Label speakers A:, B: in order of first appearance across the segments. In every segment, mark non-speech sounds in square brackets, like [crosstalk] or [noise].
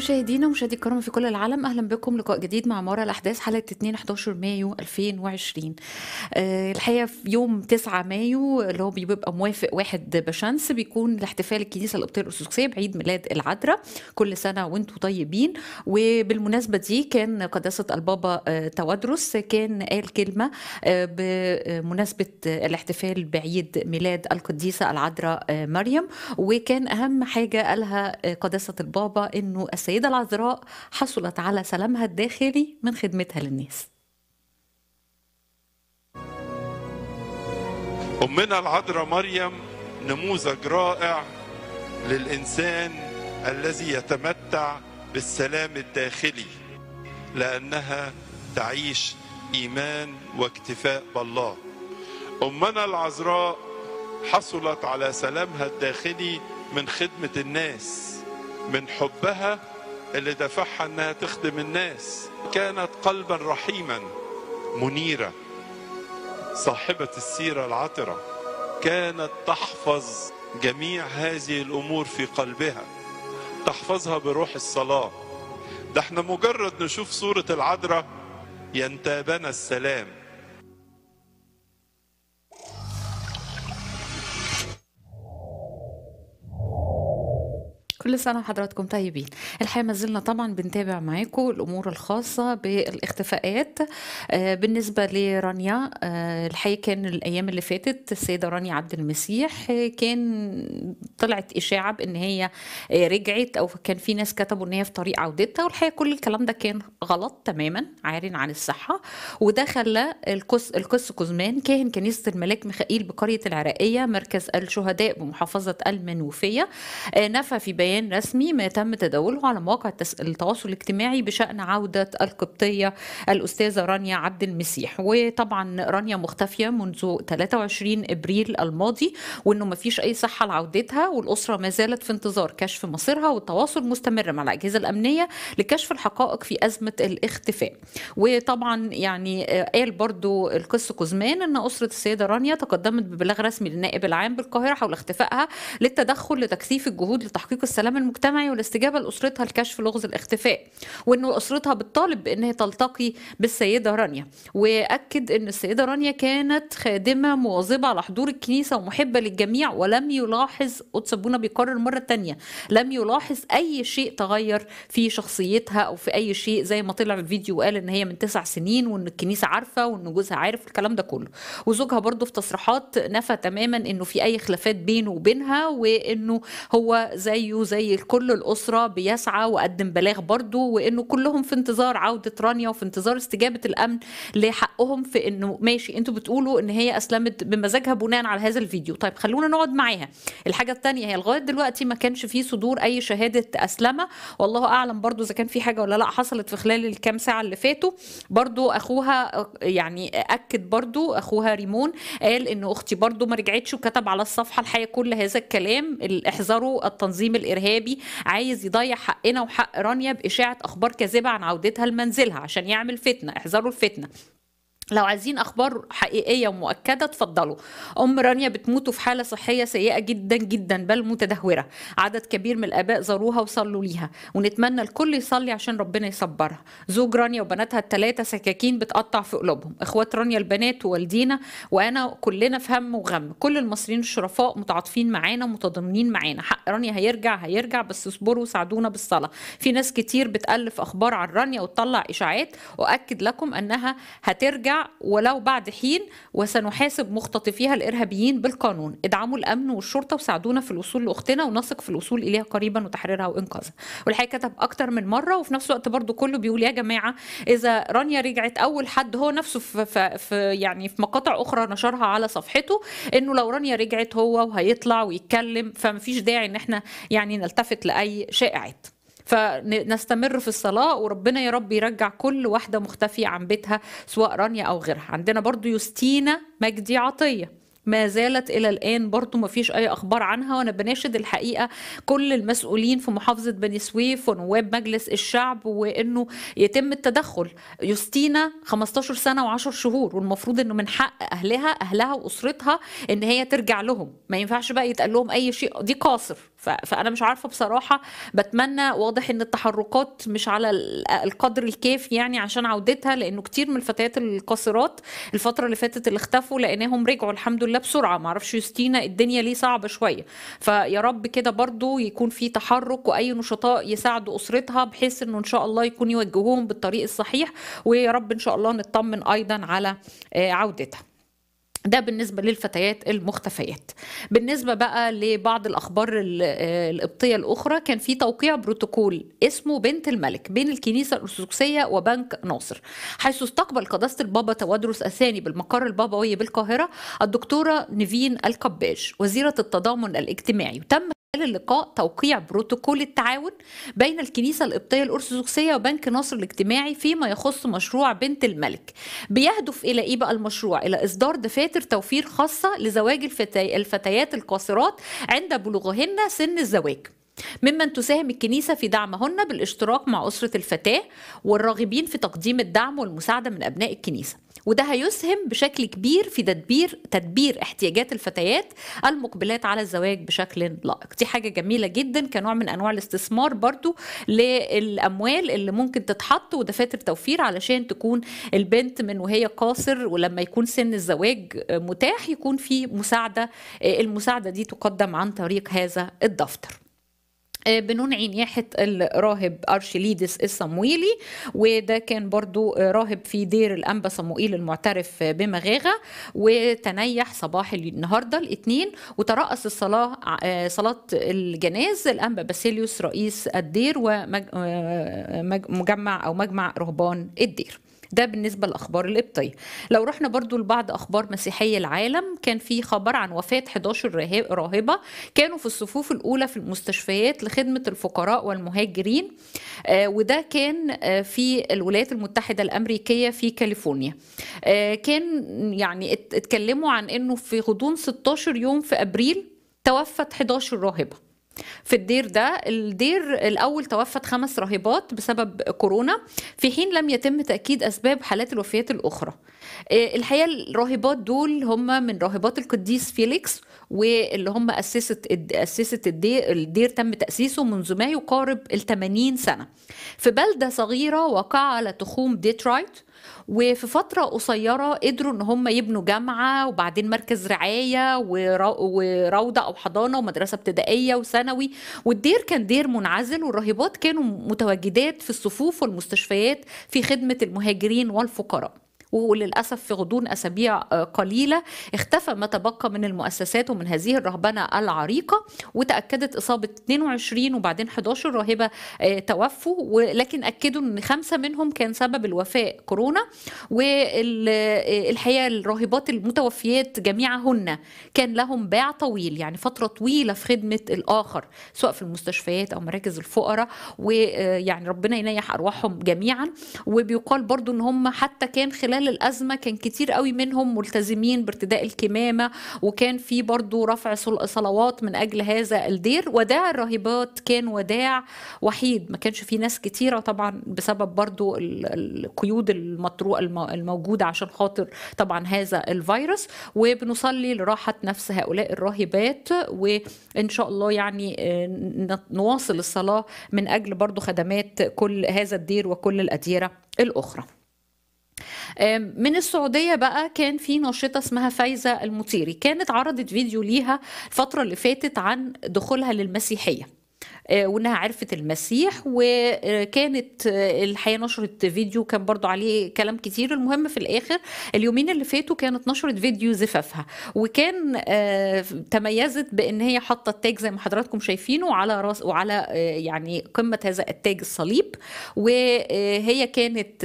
A: مشاهدينا ومشاهدي الكرام في كل العالم اهلا بكم لقاء جديد مع مرة الاحداث حلقه 2 11 مايو 2020 أه الحقيقه في يوم 9 مايو اللي هو بيبقى موافق واحد بشمس بيكون الاحتفال الكنيسه القبطيه الارثوذكسيه بعيد ميلاد العذراء كل سنه وانتم طيبين وبالمناسبه دي كان قداسه البابا أه توادرس كان قال كلمه آه، بمناسبه آه، الاحتفال بعيد ميلاد القديسه العذراء آه، مريم وكان اهم حاجه قالها قداسه البابا انه السيدة العذراء حصلت على سلامها الداخلي من خدمتها للناس أمنا العذراء مريم نموذج رائع للإنسان الذي يتمتع بالسلام الداخلي لأنها تعيش إيمان واكتفاء بالله أمنا العذراء حصلت على سلامها الداخلي من خدمة الناس من حبها اللي دفعها انها تخدم الناس كانت قلبا رحيما منيره صاحبه السيره العطره كانت تحفظ جميع هذه الامور في قلبها تحفظها بروح الصلاه ده احنا مجرد نشوف صوره العذراء ينتابنا السلام كل سنة وحضراتكم طيبين الحقيقة ما زلنا طبعا بنتابع معاكم الأمور الخاصة بالاختفاءات آه، بالنسبة لرانيا آه، الحقيقة كان الأيام اللي فاتت السيدة رانيا عبد المسيح آه، كان طلعت إشاعة بأن هي رجعت أو كان في ناس كتبوا أن هي في طريق عودتها والحقيقة كل الكلام ده كان غلط تماما عار عن الصحة وده خلى القس القس كوزمان كاهن كنيسة الملاك ميخائيل بقرية العراقية مركز الشهداء بمحافظة المنوفية نفى في بيان بيان رسمي ما تم تداوله على مواقع التواصل الاجتماعي بشأن عودة القبطية الأستاذة رانيا عبد المسيح وطبعا رانيا مختفية منذ 23 إبريل الماضي وأنه ما فيش أي صحة لعودتها والأسرة ما زالت في انتظار كشف مصيرها والتواصل مستمر مع الأجهزة الأمنية لكشف الحقائق في أزمة الاختفاء وطبعا يعني آه، قال برضو القس كوزمان أن أسرة السيدة رانيا تقدمت ببلاغ رسمي للنائب العام بالقاهرة حول اختفائها للتدخل لتكثيف الجهود لتحقيق السلام السلام المجتمعي والاستجابه لاسرتها لكشف لغز الاختفاء وان اسرتها بتطالب بان هي تلتقي بالسيده رانيا واكد ان السيده رانيا كانت خادمه مواظبه على حضور الكنيسه ومحبه للجميع ولم يلاحظ قدس بيقرر مره تانية لم يلاحظ اي شيء تغير في شخصيتها او في اي شيء زي ما طلع في الفيديو وقال ان هي من تسع سنين وان الكنيسه عارفه وان جوزها عارف الكلام ده كله وزوجها برضه في تصريحات نفى تماما انه في اي خلافات بينه وبينها وانه هو زيه زي كل الأسرة بيسعى وقدم بلاغ برضو وإنه كلهم في انتظار عودة رانيا وفي انتظار استجابة الأمن لحقهم في إنه ماشي أنتوا بتقولوا إن هي أسلمت بمزاجها بناء على هذا الفيديو طيب خلونا نقعد معاها الحاجة الثانية هي لغاية دلوقتي ما كانش في صدور أي شهادة أسلمة والله أعلم برضو إذا كان في حاجة ولا لا حصلت في خلال الكام ساعة اللي فاتوا برضو أخوها يعني أكد برضو أخوها ريمون قال إن أختي برضو ما رجعتش وكتب على الصفحة الحقيقة كل هذا الكلام احذروا التنظيم الإرهابي ارهابي عايز يضيع حقنا وحق رانيا باشاعه اخبار كاذبه عن عودتها لمنزلها عشان يعمل فتنه احذروا الفتنه لو عايزين اخبار حقيقيه ومؤكده اتفضلوا ام رانيا بتموت في حاله صحيه سيئه جدا جدا بل متدهوره عدد كبير من الاباء زاروها وصلوا ليها ونتمنى الكل يصلي عشان ربنا يصبرها زوج رانيا وبناتها الثلاثه سكاكين بتقطع في قلوبهم اخوات رانيا البنات ووالدينا وانا كلنا في هم وغم كل المصريين الشرفاء متعاطفين معانا ومتضامنين معانا حق رانيا هيرجع هيرجع بس اصبروا وساعدونا بالصلاه في ناس كتير بتالف اخبار عن رانيا وتطلع اشاعات اؤكد لكم انها هترجع ولو بعد حين وسنحاسب مختطفيها الارهابيين بالقانون ادعموا الامن والشرطه وساعدونا في الوصول لاختنا ونثق في الوصول اليها قريبا وتحريرها وانقاذها والحقيقه كتب اكتر من مره وفي نفس الوقت برضو كله بيقول يا جماعه اذا رانيا رجعت اول حد هو نفسه في, في يعني في مقاطع اخرى نشرها على صفحته انه لو رانيا رجعت هو وهيطلع ويتكلم فمفيش داعي ان احنا يعني نلتفت لاي شائعات فنستمر في الصلاه وربنا يا رب يرجع كل واحده مختفيه عن بيتها سواء رانيا او غيرها عندنا برضو يوستينا مجدي عطيه ما زالت الى الان برضو ما فيش اي اخبار عنها وانا بناشد الحقيقه كل المسؤولين في محافظه بني سويف ونواب مجلس الشعب وانه يتم التدخل يوستينا 15 سنه و10 شهور والمفروض انه من حق اهلها اهلها واسرتها ان هي ترجع لهم ما ينفعش بقى يتقال لهم اي شيء دي قاصر فانا مش عارفه بصراحه بتمنى واضح ان التحركات مش على القدر الكافي يعني عشان عودتها لانه كتير من الفتيات القاصرات الفتره اللي فاتت اللي اختفوا لقيناهم رجعوا الحمد لله بسرعه ما اعرفش يستينا الدنيا ليه صعبه شويه فيا رب كده برضو يكون في تحرك واي نشطاء يساعدوا اسرتها بحيث انه ان شاء الله يكون يوجهوهم بالطريق الصحيح ويا رب ان شاء الله نطمن ايضا على آه، عودتها ده بالنسبة للفتيات المختفيات بالنسبة بقى لبعض الأخبار آه، القبطية الأخرى كان في توقيع بروتوكول اسمه بنت الملك بين الكنيسة الأرثوذكسية وبنك ناصر حيث استقبل قداسة البابا توادرس الثاني بالمقر البابوي بالقاهرة الدكتورة نيفين الكباش وزيرة التضامن الاجتماعي وتم خلال اللقاء توقيع بروتوكول التعاون بين الكنيسة القبطية الأرثوذكسية وبنك نصر الاجتماعي فيما يخص مشروع بنت الملك بيهدف إلى إيه بقى المشروع إلى إصدار دفاتر توفير خاصة لزواج الفتيات القاصرات عند بلوغهن سن الزواج ممن تساهم الكنيسة في دعمهن بالاشتراك مع أسرة الفتاة والراغبين في تقديم الدعم والمساعدة من أبناء الكنيسة وده هيسهم بشكل كبير في تدبير تدبير احتياجات الفتيات المقبلات على الزواج بشكل لائق دي حاجة جميلة جدا كنوع من أنواع الاستثمار برضو للأموال اللي ممكن تتحط ودفاتر توفير علشان تكون البنت من وهي قاصر ولما يكون سن الزواج متاح يكون في مساعدة المساعدة دي تقدم عن طريق هذا الدفتر آه، بنون عنياحة الراهب أرشليدس الصمويلي وده كان برضو آه، راهب في دير الأنبا صموئيل المعترف بمغاغة وتنيح صباح النهاردة الاثنين وترأس الصلاة آه، صلاة الجناز الأنبا باسيليوس رئيس الدير ومجمع أو مجمع رهبان الدير ده بالنسبه لاخبار القبطيه لو رحنا برضو لبعض اخبار مسيحي العالم كان في خبر عن وفاه 11 راهبه كانوا في الصفوف الاولى في المستشفيات لخدمه الفقراء والمهاجرين آه، وده كان آه، في الولايات المتحده الامريكيه في كاليفورنيا آه، كان يعني اتكلموا عن انه في غضون 16 يوم في ابريل توفت 11 راهبه في الدير ده الدير الأول توفت خمس راهبات بسبب كورونا في حين لم يتم تأكيد أسباب حالات الوفيات الأخرى آه، الحقيقة الراهبات دول هم من راهبات القديس فيليكس واللي هم اسست اسست الدير, الدير تم تاسيسه منذ ما يقارب ال 80 سنه في بلده صغيره وقع على تخوم ديترويت وفي فترة قصيرة قدروا إن هم يبنوا جامعة وبعدين مركز رعاية وروضة أو حضانة ومدرسة ابتدائية وثانوي والدير كان دير منعزل والراهبات كانوا متواجدات في الصفوف والمستشفيات في خدمة المهاجرين والفقراء وللأسف في غضون أسابيع آه، قليلة اختفى ما تبقى من المؤسسات ومن هذه الرهبنة العريقة وتأكدت إصابة 22 وبعدين 11 راهبة آه، توفوا ولكن أكدوا أن خمسة منهم كان سبب الوفاة كورونا والحقيقة آه، الراهبات المتوفيات جميعهن كان لهم باع طويل يعني فترة طويلة في خدمة الآخر سواء في المستشفيات أو مراكز الفقراء ويعني ربنا ينيح أرواحهم جميعا وبيقال برضو أن هم حتى كان خلال خلال الازمه كان كتير قوي منهم ملتزمين بارتداء الكمامه وكان في برضه رفع صلوات من اجل هذا الدير وداع الراهبات كان وداع وحيد ما كانش في ناس كتيره طبعا بسبب برضه القيود المطروقه الموجوده عشان خاطر طبعا هذا الفيروس وبنصلي لراحه نفس هؤلاء الراهبات وان شاء الله يعني آه، نواصل الصلاه من اجل برضه خدمات كل هذا الدير وكل الاديره الاخرى من السعودية بقى كان في ناشطة اسمها فايزة المطيري كانت عرضت فيديو ليها الفترة اللي فاتت عن دخولها للمسيحية آه، وانها عرفت المسيح وكانت آه، الحقيقه نشرت فيديو كان برضو عليه كلام كتير المهم في الاخر اليومين اللي فاتوا كانت نشرت فيديو زفافها وكان آه، تميزت بان هي حاطه التاج زي ما حضراتكم شايفينه على راس وعلى يعني قمه هذا التاج الصليب وهي كانت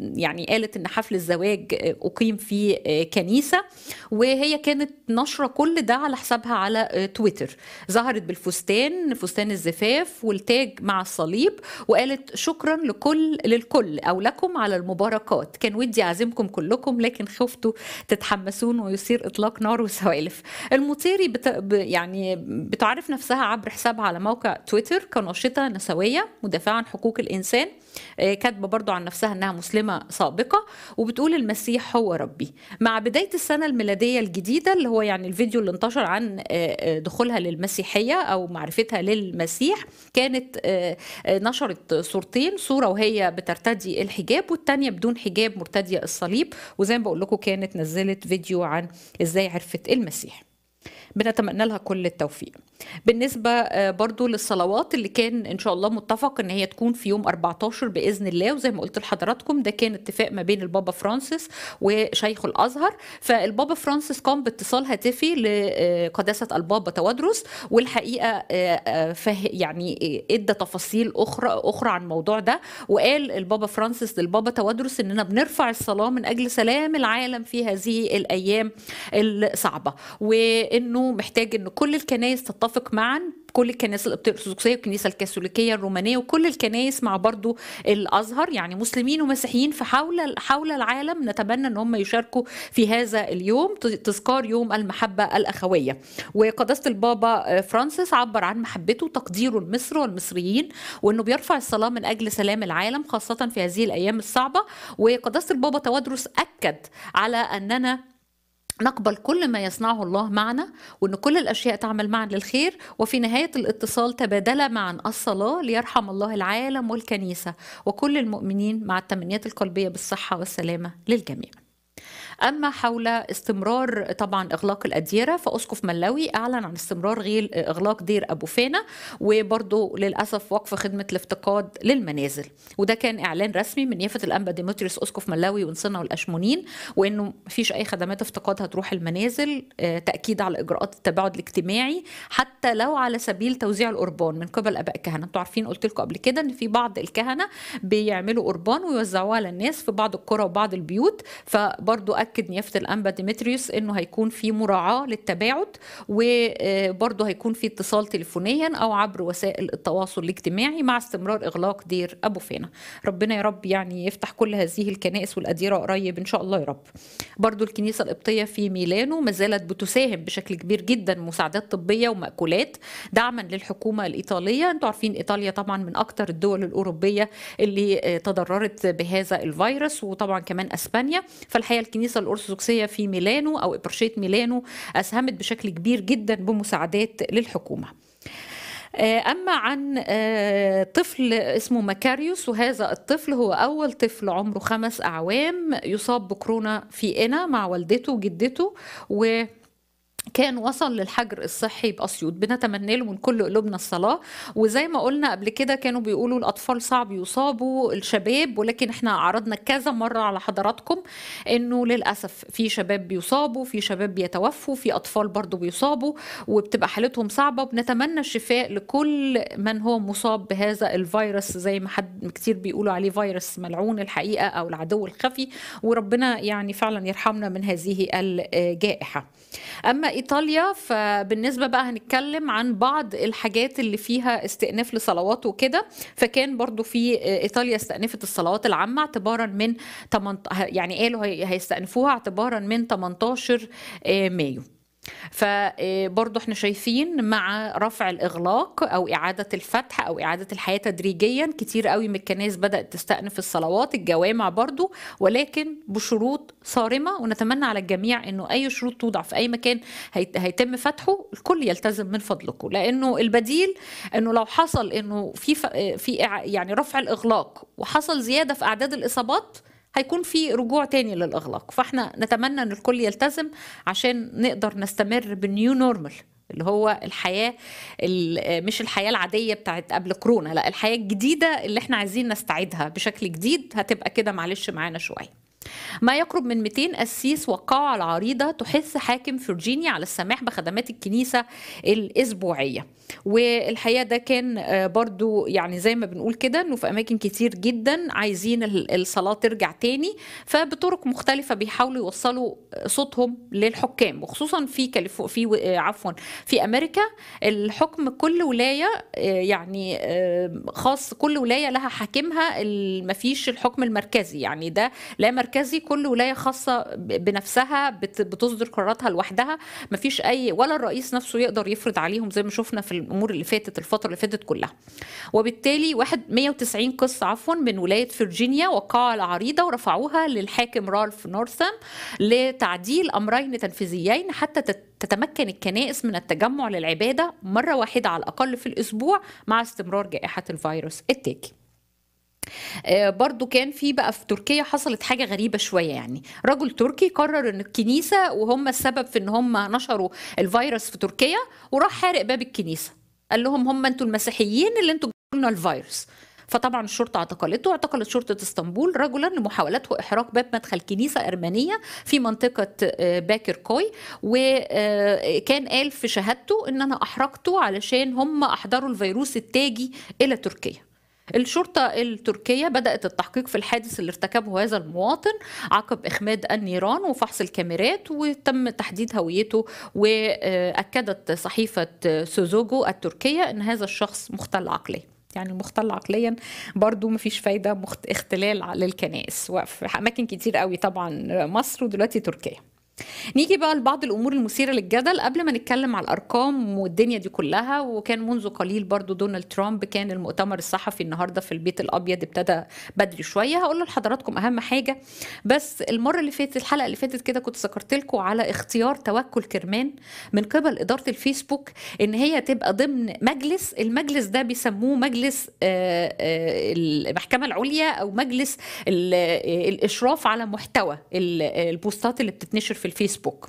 A: يعني قالت ان حفل الزواج اقيم في كنيسه وهي كانت نشره كل ده على حسابها على تويتر ظهرت بالفستان فستان الزفاف الزفاف والتاج مع الصليب وقالت شكرا لكل للكل او لكم على المباركات كان ودي اعزمكم كلكم لكن خفتوا تتحمسون ويصير اطلاق نار وسوالف المطيري بت... يعني بتعرف نفسها عبر حسابها على موقع تويتر كناشطه نسويه مدافعه عن حقوق الانسان آه، كاتبه برضو عن نفسها انها مسلمه سابقه وبتقول المسيح هو ربي مع بدايه السنه الميلاديه الجديده اللي هو يعني الفيديو اللي انتشر عن آه، آه، دخولها للمسيحيه او معرفتها للمسيح كانت نشرت صورتين صوره وهي بترتدي الحجاب والتانيه بدون حجاب مرتديه الصليب وزي ما بقول لكم كانت نزلت فيديو عن ازاي عرفت المسيح بنتمنى لها كل التوفيق بالنسبة آه، برضو للصلوات اللي كان إن شاء الله متفق إن هي تكون في يوم 14 بإذن الله وزي ما قلت لحضراتكم ده كان اتفاق ما بين البابا فرانسيس وشيخ الأزهر فالبابا فرانسيس قام باتصال هاتفي لقداسة آه، البابا توادرس والحقيقة آه، يعني ادى تفاصيل أخرى أخرى عن الموضوع ده وقال البابا فرانسيس للبابا توادرس إننا بنرفع الصلاة من أجل سلام العالم في هذه الأيام الصعبة وإنه محتاج ان كل الكنائس تتفق معا كل الكنائس الارثوذكسيه والكنيسه الكاثوليكيه الرومانيه وكل الكنائس مع برضو الازهر يعني مسلمين ومسيحيين في حول حول العالم نتمنى ان هم يشاركوا في هذا اليوم تذكار يوم المحبه الاخويه وقداسه البابا فرانسيس عبر عن محبته وتقديره لمصر والمصريين وانه بيرفع الصلاه من اجل سلام العالم خاصه في هذه الايام الصعبه وقداسه البابا تودرس اكد على اننا نقبل كل ما يصنعه الله معنا وان كل الاشياء تعمل معا للخير وفي نهايه الاتصال تبادل معا الصلاه ليرحم الله العالم والكنيسه وكل المؤمنين مع التمنيات القلبيه بالصحه والسلامه للجميع أما حول استمرار طبعا إغلاق الأديرة فأسقف ملاوي أعلن عن استمرار غير إغلاق دير أبو فينا وبرضه للأسف وقف خدمة الافتقاد للمنازل وده كان إعلان رسمي من نيافة الأنبا ديمتريس أسقف ملاوي وانصنا والأشمونين وإنه مفيش أي خدمات افتقاد هتروح المنازل آه، تأكيد على إجراءات التباعد الاجتماعي حتى لو على سبيل توزيع القربان من قبل آباء الكهنة أنتوا عارفين قلت لكم قبل كده إن في بعض الكهنة بيعملوا قربان ويوزعوها على الناس في بعض القرى وبعض البيوت فبرضه اكد نيافه الانبا ديمتريوس انه هيكون في مراعاه للتباعد وبرضه هيكون في اتصال تليفونيا او عبر وسائل التواصل الاجتماعي مع استمرار اغلاق دير ابو فينا ربنا يا رب يعني يفتح كل هذه الكنائس والاديره قريب ان شاء الله يا رب برضه الكنيسه القبطيه في ميلانو ما زالت بتساهم بشكل كبير جدا مساعدات طبيه ومأكولات دعما للحكومه الايطاليه انتوا عارفين ايطاليا طبعا من اكثر الدول الاوروبيه اللي آه، تضررت بهذا الفيروس وطبعا كمان اسبانيا فالحقيقه الكنيسه الكنيسة الأرثوذكسية في ميلانو أو ابرشيت ميلانو أسهمت بشكل كبير جدا بمساعدات للحكومة آه، أما عن آه، طفل اسمه مكاريوس وهذا الطفل هو أول طفل عمره خمس أعوام يصاب بكورونا في إنا مع والدته وجدته و كان وصل للحجر الصحي باسيوط بنتمنى له من كل قلوبنا الصلاه وزي ما قلنا قبل كده كانوا بيقولوا الاطفال صعب يصابوا الشباب ولكن احنا عرضنا كذا مره على حضراتكم انه للاسف في شباب بيصابوا في شباب بيتوفوا في اطفال برضو بيصابوا وبتبقى حالتهم صعبه وبنتمنى الشفاء لكل من هو مصاب بهذا الفيروس زي ما حد كتير بيقولوا عليه فيروس ملعون الحقيقه او العدو الخفي وربنا يعني فعلا يرحمنا من هذه الجائحه اما ايطاليا فبالنسبه بقى هنتكلم عن بعض الحاجات اللي فيها استئناف لصلوات وكده فكان برضو في آه، ايطاليا استأنفت الصلوات العامه اعتبارا من 8 يعني قالوا هيستأنفوها اعتبارا من 18 آه، مايو فبرضه آه، احنا شايفين مع رفع الاغلاق او اعاده الفتح او اعاده الحياه تدريجيا كتير قوي من الكنائس بدات تستأنف الصلوات الجوامع برضه ولكن بشروط صارمه ونتمنى على الجميع انه اي شروط توضع في اي مكان هيتم فتحه الكل يلتزم من فضلكم لانه البديل انه لو حصل انه في آه، في يعني رفع الاغلاق وحصل زياده في اعداد الاصابات هيكون في رجوع تاني للاغلاق فاحنا نتمنى ان الكل يلتزم عشان نقدر نستمر بالنيو نورمال اللي هو الحياة مش الحياة العادية بتاعت قبل كورونا لا الحياة الجديدة اللي احنا عايزين نستعيدها بشكل جديد هتبقى كده معلش معانا شوية ما يقرب من 200 قسيس وقاعة العريضة تحث حاكم فيرجينيا على السماح بخدمات الكنيسة الأسبوعية والحقيقه ده كان آه، برضو يعني زي ما بنقول كده انه في اماكن كتير جدا عايزين الصلاه ترجع تاني فبطرق مختلفه بيحاولوا يوصلوا آه، صوتهم للحكام وخصوصا في كاليفو في آه، عفوا في امريكا الحكم كل ولايه يعني خاص كل ولايه لها حاكمها ما فيش الحكم المركزي يعني ده لا مركزي كل ولايه خاصه بنفسها بتصدر قراراتها لوحدها ما فيش اي ولا الرئيس نفسه يقدر يفرض عليهم زي ما شفنا في الامور اللي فاتت الفتره اللي فاتت كلها وبالتالي واحد 190 قصه عفوا من ولايه فرجينيا وقعوا على عريضه ورفعوها للحاكم رالف نورثام لتعديل امرين تنفيذيين حتى تتمكن الكنائس من التجمع للعباده مره واحده على الاقل في الاسبوع مع استمرار جائحه الفيروس التاكي آه، برضو كان في بقى في تركيا حصلت حاجة غريبة شوية يعني رجل تركي قرر ان الكنيسة وهم السبب في ان هم نشروا الفيروس في تركيا وراح حارق باب الكنيسة قال لهم هم انتوا المسيحيين اللي انتوا لنا الفيروس فطبعا الشرطه اعتقلته اعتقلت شرطه اسطنبول رجلا لمحاولته احراق باب مدخل كنيسه ارمنيه في منطقه آه، باكر كوي وكان آه، قال في شهادته ان انا احرقته علشان هم احضروا الفيروس التاجي الى تركيا الشرطة التركية بدأت التحقيق في الحادث اللي ارتكبه هذا المواطن عقب إخماد النيران وفحص الكاميرات وتم تحديد هويته وأكدت صحيفة سوزوجو التركية أن هذا الشخص مختل عقليا يعني المختل عقليا برضو مفيش فايدة مخت... اختلال للكنائس وفي أماكن كتير قوي طبعا مصر ودلوقتي تركيا نيجي بقى لبعض الامور المثيره للجدل قبل ما نتكلم على الارقام والدنيا دي كلها وكان منذ قليل برضو دونالد ترامب كان المؤتمر الصحفي النهارده في البيت الابيض ابتدى بدري شويه هقول لحضراتكم اهم حاجه بس المره اللي فاتت الحلقه اللي فاتت كده كنت ذكرت لكم على اختيار توكل كرمان من قبل اداره الفيسبوك ان هي تبقى ضمن مجلس المجلس ده بيسموه مجلس آه، آه، المحكمه العليا او مجلس آه، الاشراف على محتوى البوستات اللي بتتنشر في في الفيسبوك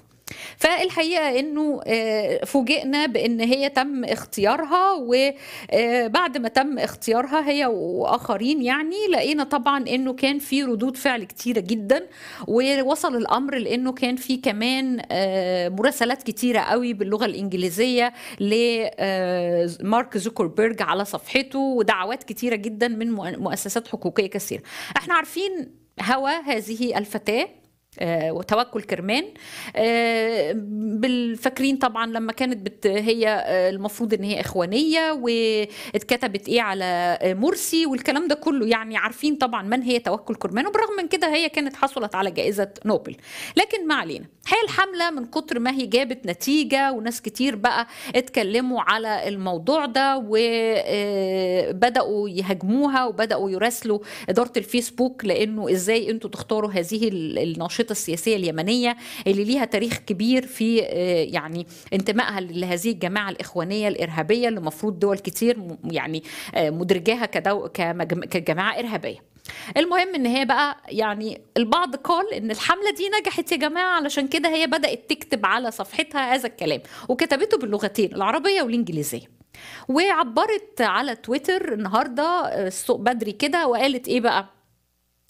A: فالحقيقه انه آه، فوجئنا بان هي تم اختيارها وبعد آه، ما تم اختيارها هي واخرين يعني لقينا طبعا انه كان في ردود فعل كتيره جدا ووصل الامر لانه كان في كمان آه، مراسلات كتيره قوي باللغه الانجليزيه لمارك زوكربيرج على صفحته ودعوات كتيره جدا من مؤسسات حقوقيه كثيره احنا عارفين هوى هذه الفتاه آه، وتوكل كرمان آه، بالفاكرين طبعا لما كانت بت هي آه، المفروض ان هي اخوانيه واتكتبت ايه على مرسي والكلام ده كله يعني عارفين طبعا من هي توكل كرمان وبرغم من كده هي كانت حصلت على جائزه نوبل لكن ما علينا هي الحمله من كتر ما هي جابت نتيجه وناس كتير بقى اتكلموا على الموضوع ده وبداوا يهاجموها وبداوا يراسلوا اداره الفيسبوك لانه ازاي انتوا تختاروا هذه الناشطه الأنشطة السياسية اليمنية اللي ليها تاريخ كبير في آه، يعني انتمائها لهذه الجماعة الإخوانية الإرهابية اللي المفروض دول كتير يعني آه، مدرجاها كدو كجماعة إرهابية المهم ان هي بقى يعني البعض قال ان الحمله دي نجحت يا جماعه علشان كده هي بدات تكتب على صفحتها هذا الكلام وكتبته باللغتين العربيه والانجليزيه وعبرت على تويتر النهارده آه، السوق بدري كده وقالت ايه بقى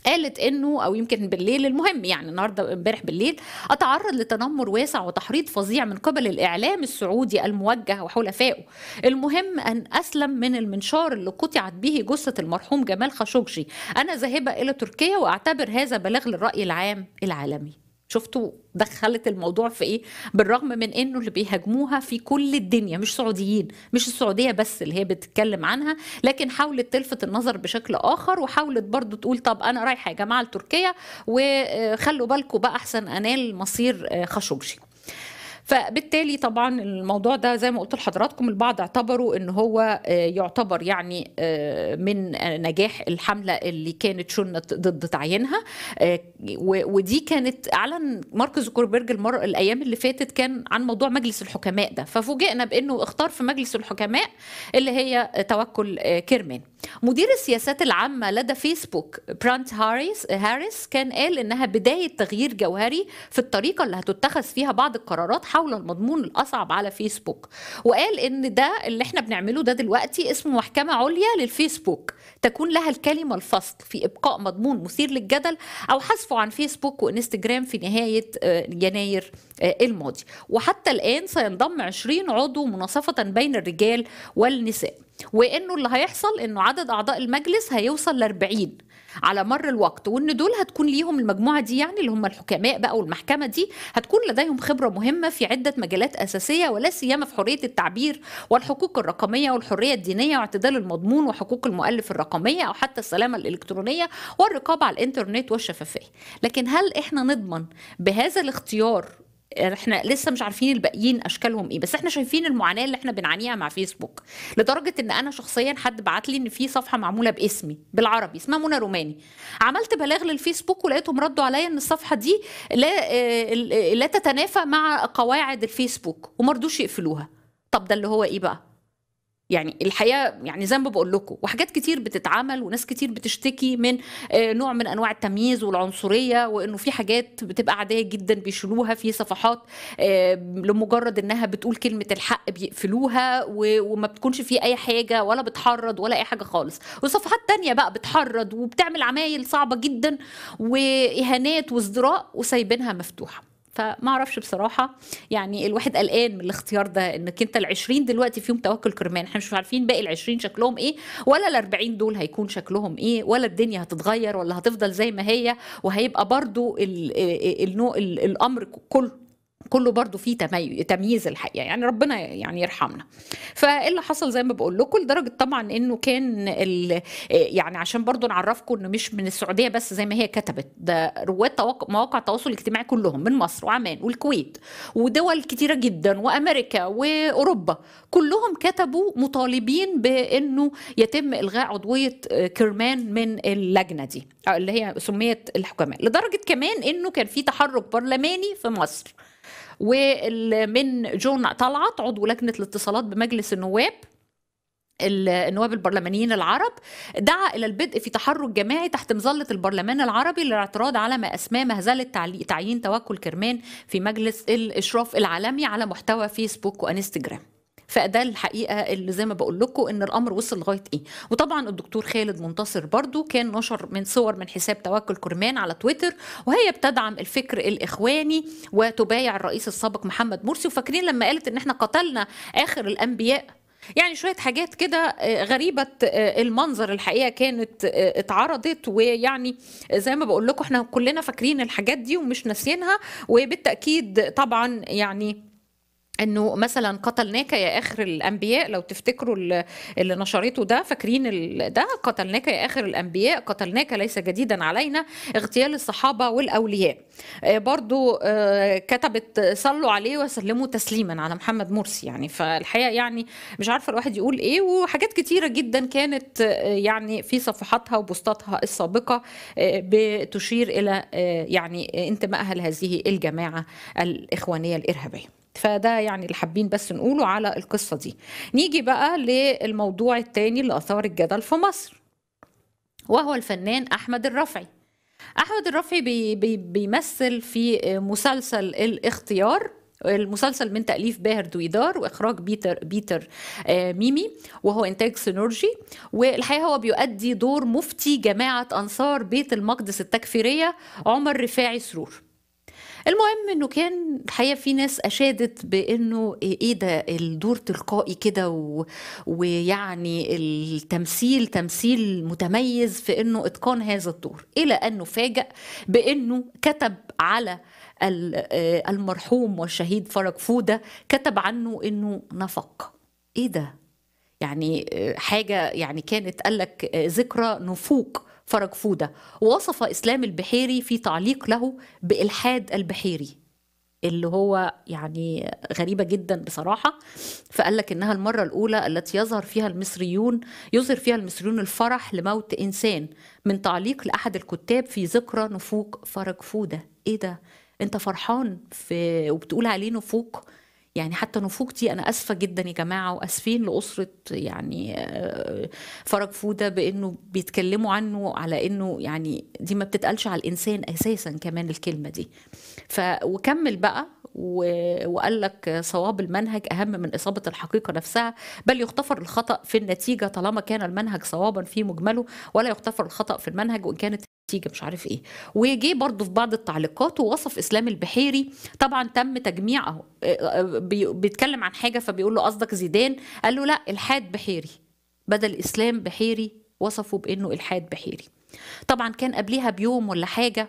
A: قالت انه او يمكن بالليل المهم يعني النهارده امبارح بالليل اتعرض لتنمر واسع وتحريض فظيع من قبل الاعلام السعودي الموجه وحلفائه المهم ان اسلم من المنشار اللي قطعت به جثه المرحوم جمال خاشقجي انا ذاهبه الى تركيا واعتبر هذا بلاغ للراي العام العالمي شفتوا دخلت الموضوع في ايه بالرغم من انه اللي بيهاجموها في كل الدنيا مش سعوديين مش السعوديه بس اللي هي بتتكلم عنها لكن حاولت تلفت النظر بشكل اخر وحاولت برضو تقول طب انا رايحه يا جماعه لتركيا وخلوا بالكم بقى احسن انال مصير آه، خاشقجي فبالتالي طبعا الموضوع ده زي ما قلت لحضراتكم البعض اعتبروا ان هو آه، يعتبر يعني آه، من نجاح الحمله اللي كانت شنت ضد تعيينها آه، ودي كانت اعلن مارك زوكربيرج المر الايام اللي فاتت كان عن موضوع مجلس الحكماء ده ففوجئنا بانه اختار في مجلس الحكماء اللي هي توكل كيرمان مدير السياسات العامة لدى فيسبوك برانت هاريس هاريس كان قال إنها بداية تغيير جوهري في الطريقة اللي هتتخذ فيها بعض القرارات حول المضمون الاصعب على فيسبوك وقال ان ده اللي احنا بنعمله ده دلوقتي اسمه محكمه عليا للفيسبوك تكون لها الكلمه الفصل في ابقاء مضمون مثير للجدل او حذفه عن فيسبوك وانستجرام في نهايه آه، يناير آه، الماضي وحتى الان سينضم 20 عضو مناصفه بين الرجال والنساء وانه اللي هيحصل انه عدد اعضاء المجلس هيوصل ل 40 على مر الوقت وان دول هتكون ليهم المجموعه دي يعني اللي هم الحكماء بقى والمحكمه دي هتكون لديهم خبره مهمه في عده مجالات اساسيه ولا سيما في حريه التعبير والحقوق الرقميه والحريه الدينيه واعتدال المضمون وحقوق المؤلف الرقميه او حتى السلامه الالكترونيه والرقابه على الانترنت والشفافيه لكن هل احنا نضمن بهذا الاختيار احنا لسه مش عارفين الباقيين اشكالهم ايه بس احنا شايفين المعاناه اللي احنا بنعانيها مع فيسبوك لدرجه ان انا شخصيا حد بعت لي ان في صفحه معموله باسمي بالعربي اسمها منى روماني عملت بلاغ للفيسبوك ولقيتهم ردوا عليا ان الصفحه دي لا آه، لا تتنافى مع قواعد الفيسبوك وما رضوش يقفلوها طب ده اللي هو ايه بقى يعني الحقيقه يعني زي ما بقول لكم وحاجات كتير بتتعمل وناس كتير بتشتكي من آه، نوع من انواع التمييز والعنصريه وانه في حاجات بتبقى عاديه جدا بيشيلوها في صفحات آه، لمجرد انها بتقول كلمه الحق بيقفلوها وما بتكونش في اي حاجه ولا بتحرض ولا اي حاجه خالص وصفحات تانية بقى بتحرض وبتعمل عمايل صعبه جدا واهانات وازدراء وسايبينها مفتوحه فما اعرفش بصراحه يعني الواحد قلقان من الاختيار ده انك انت ال20 دلوقتي فيهم توكل كرمان احنا مش عارفين باقي ال20 شكلهم ايه ولا ال40 دول هيكون شكلهم ايه ولا الدنيا هتتغير ولا هتفضل زي ما هي وهيبقى برضو النوع الامر كله كله برضو فيه تمييز الحقيقه يعني ربنا يعني يرحمنا فايه اللي حصل زي ما بقول لكم لدرجه طبعا انه كان يعني عشان برضو نعرفكم انه مش من السعوديه بس زي ما هي كتبت ده رواد مواقع التواصل الاجتماعي كلهم من مصر وعمان والكويت ودول كتيره جدا وامريكا واوروبا كلهم كتبوا مطالبين بانه يتم الغاء عضويه كرمان من اللجنه دي اللي هي سميت الحكماء لدرجه كمان انه كان في تحرك برلماني في مصر ومن جون طلعت عضو لجنه الاتصالات بمجلس النواب النواب البرلمانيين العرب دعا الى البدء في تحرك جماعي تحت مظله البرلمان العربي للاعتراض على ما اسماه مهزله تعيين توكل كرمان في مجلس الاشراف العالمي على محتوى فيسبوك وانستجرام فده الحقيقه اللي زي ما بقول لكم ان الامر وصل لغايه ايه وطبعا الدكتور خالد منتصر برضو كان نشر من صور من حساب توكل كرمان على تويتر وهي بتدعم الفكر الاخواني وتبايع الرئيس السابق محمد مرسي وفاكرين لما قالت ان احنا قتلنا اخر الانبياء يعني شوية حاجات كده آه، غريبة آه، المنظر الحقيقة كانت آه، اتعرضت ويعني زي ما بقول لكم احنا كلنا فاكرين الحاجات دي ومش ناسينها وبالتأكيد طبعا يعني انه مثلا قتلناك يا اخر الانبياء لو تفتكروا اللي نشرته ده فاكرين ده قتلناك يا اخر الانبياء قتلناك ليس جديدا علينا اغتيال الصحابه والاولياء آه، برضو آه، كتبت صلوا عليه وسلموا تسليما على محمد مرسي يعني فالحقيقه يعني مش عارفه الواحد يقول ايه وحاجات كتيره جدا كانت آه، يعني في صفحاتها وبوستاتها السابقه بتشير الى يعني انتمائها لهذه الجماعه الاخوانيه الارهابيه فده يعني اللي حابين بس نقوله على القصه دي نيجي بقى للموضوع الثاني اللي اثار الجدل في مصر وهو الفنان احمد الرفعي احمد الرفعي بي بي بيمثل في مسلسل الاختيار المسلسل من تأليف باهر دويدار وإخراج بيتر بيتر آه، ميمي وهو إنتاج سينورجي والحقيقة هو بيؤدي دور مفتي جماعة أنصار بيت المقدس التكفيرية عمر رفاعي سرور المهم انه كان الحقيقه في ناس اشادت بانه إيه-, ايه ده الدور تلقائي كده و... ويعني التمثيل تمثيل متميز في انه اتقان هذا الدور الى انه فاجأ بانه كتب على آه، المرحوم والشهيد فرج فوده كتب عنه انه نفق ايه ده يعني آه، حاجه يعني كانت قال لك آه، ذكرى نفوق فرجفودة ووصف إسلام البحيري في تعليق له بإلحاد البحيري اللي هو يعني غريبة جدا بصراحة فقال لك إنها المرة الأولى التي يظهر فيها المصريون يظهر فيها المصريون الفرح لموت إنسان من تعليق لأحد الكتاب في ذكرى نفوق فرجفودة إيه ده أنت فرحان في وبتقول عليه نفوق يعني حتى نفوقتي انا اسفه جدا يا جماعه واسفين لاسره يعني آه، فرج فوده بانه بيتكلموا عنه على انه يعني دي ما بتتقالش على الانسان اساسا كمان الكلمه دي ف وكمل بقى وقال لك صواب المنهج أهم من إصابة الحقيقة نفسها بل يغتفر الخطأ في النتيجة طالما كان المنهج صوابا في مجمله ولا يغتفر الخطأ في المنهج وإن كانت نتيجه مش عارف ايه وجي برضه في بعض التعليقات ووصف اسلام البحيري طبعا تم تجميع اهو آه، آه، بيتكلم عن حاجه فبيقول له قصدك زيدان قال له لا الحاد بحيري بدل اسلام بحيري وصفه بانه الحاد بحيري طبعا كان قبليها بيوم ولا حاجه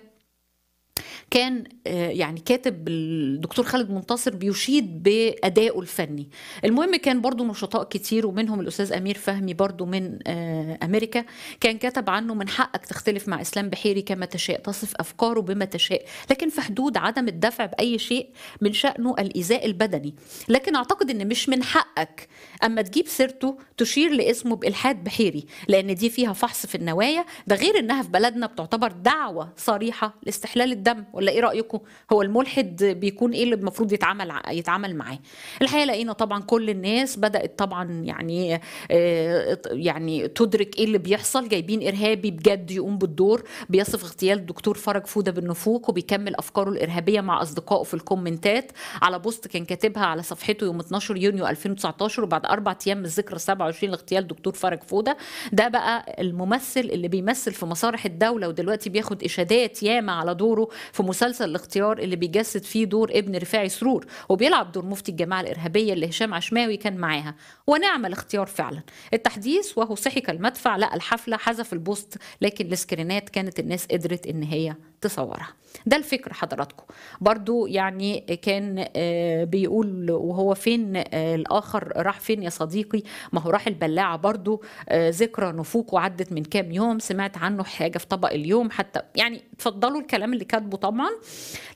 A: كان آه، يعني كاتب الدكتور خالد منتصر بيشيد بأدائه الفني المهم كان برضو نشطاء كتير ومنهم الأستاذ أمير فهمي برضو من آه، أمريكا كان كتب عنه من حقك تختلف مع إسلام بحيري كما تشاء تصف أفكاره بما تشاء لكن في حدود عدم الدفع بأي شيء من شأنه الإيذاء البدني لكن أعتقد أن مش من حقك أما تجيب سيرته تشير لاسمه بإلحاد بحيري لأن دي فيها فحص في النوايا ده غير أنها في بلدنا بتعتبر دعوة صريحة لاستحلال الدم الدم ولا ايه رايكم هو الملحد بيكون ايه اللي المفروض يتعامل يتعامل معاه الحقيقه لقينا طبعا كل الناس بدات طبعا يعني آه، يعني تدرك ايه اللي بيحصل جايبين ارهابي بجد يقوم بالدور بيصف اغتيال الدكتور فرج فوده بالنفوق وبيكمل افكاره الارهابيه مع اصدقائه في الكومنتات على بوست كان كاتبها على صفحته يوم 12 يونيو 2019 وبعد اربع ايام من ذكرى 27 لاغتيال دكتور فرج فوده ده بقى الممثل اللي بيمثل في مسارح الدوله ودلوقتي بياخد اشادات ياما على دوره في مسلسل الاختيار اللي بيجسد فيه دور ابن رفاعي سرور وبيلعب دور مفتي الجماعه الارهابيه اللي هشام عشماوي كان معاها ونعم الاختيار فعلا التحديث وهو صحي كالمدفع لقى الحفله حذف البوست لكن السكرينات كانت الناس قدرت ان هي تصورها ده الفكر حضراتكم برضو يعني كان آه، بيقول وهو فين آه، الآخر راح فين يا صديقي ما هو راح البلاعة برضو آه، ذكرى نفوق وعدت من كام يوم سمعت عنه حاجة في طبق اليوم حتى يعني اتفضلوا الكلام اللي كاتبه طبعا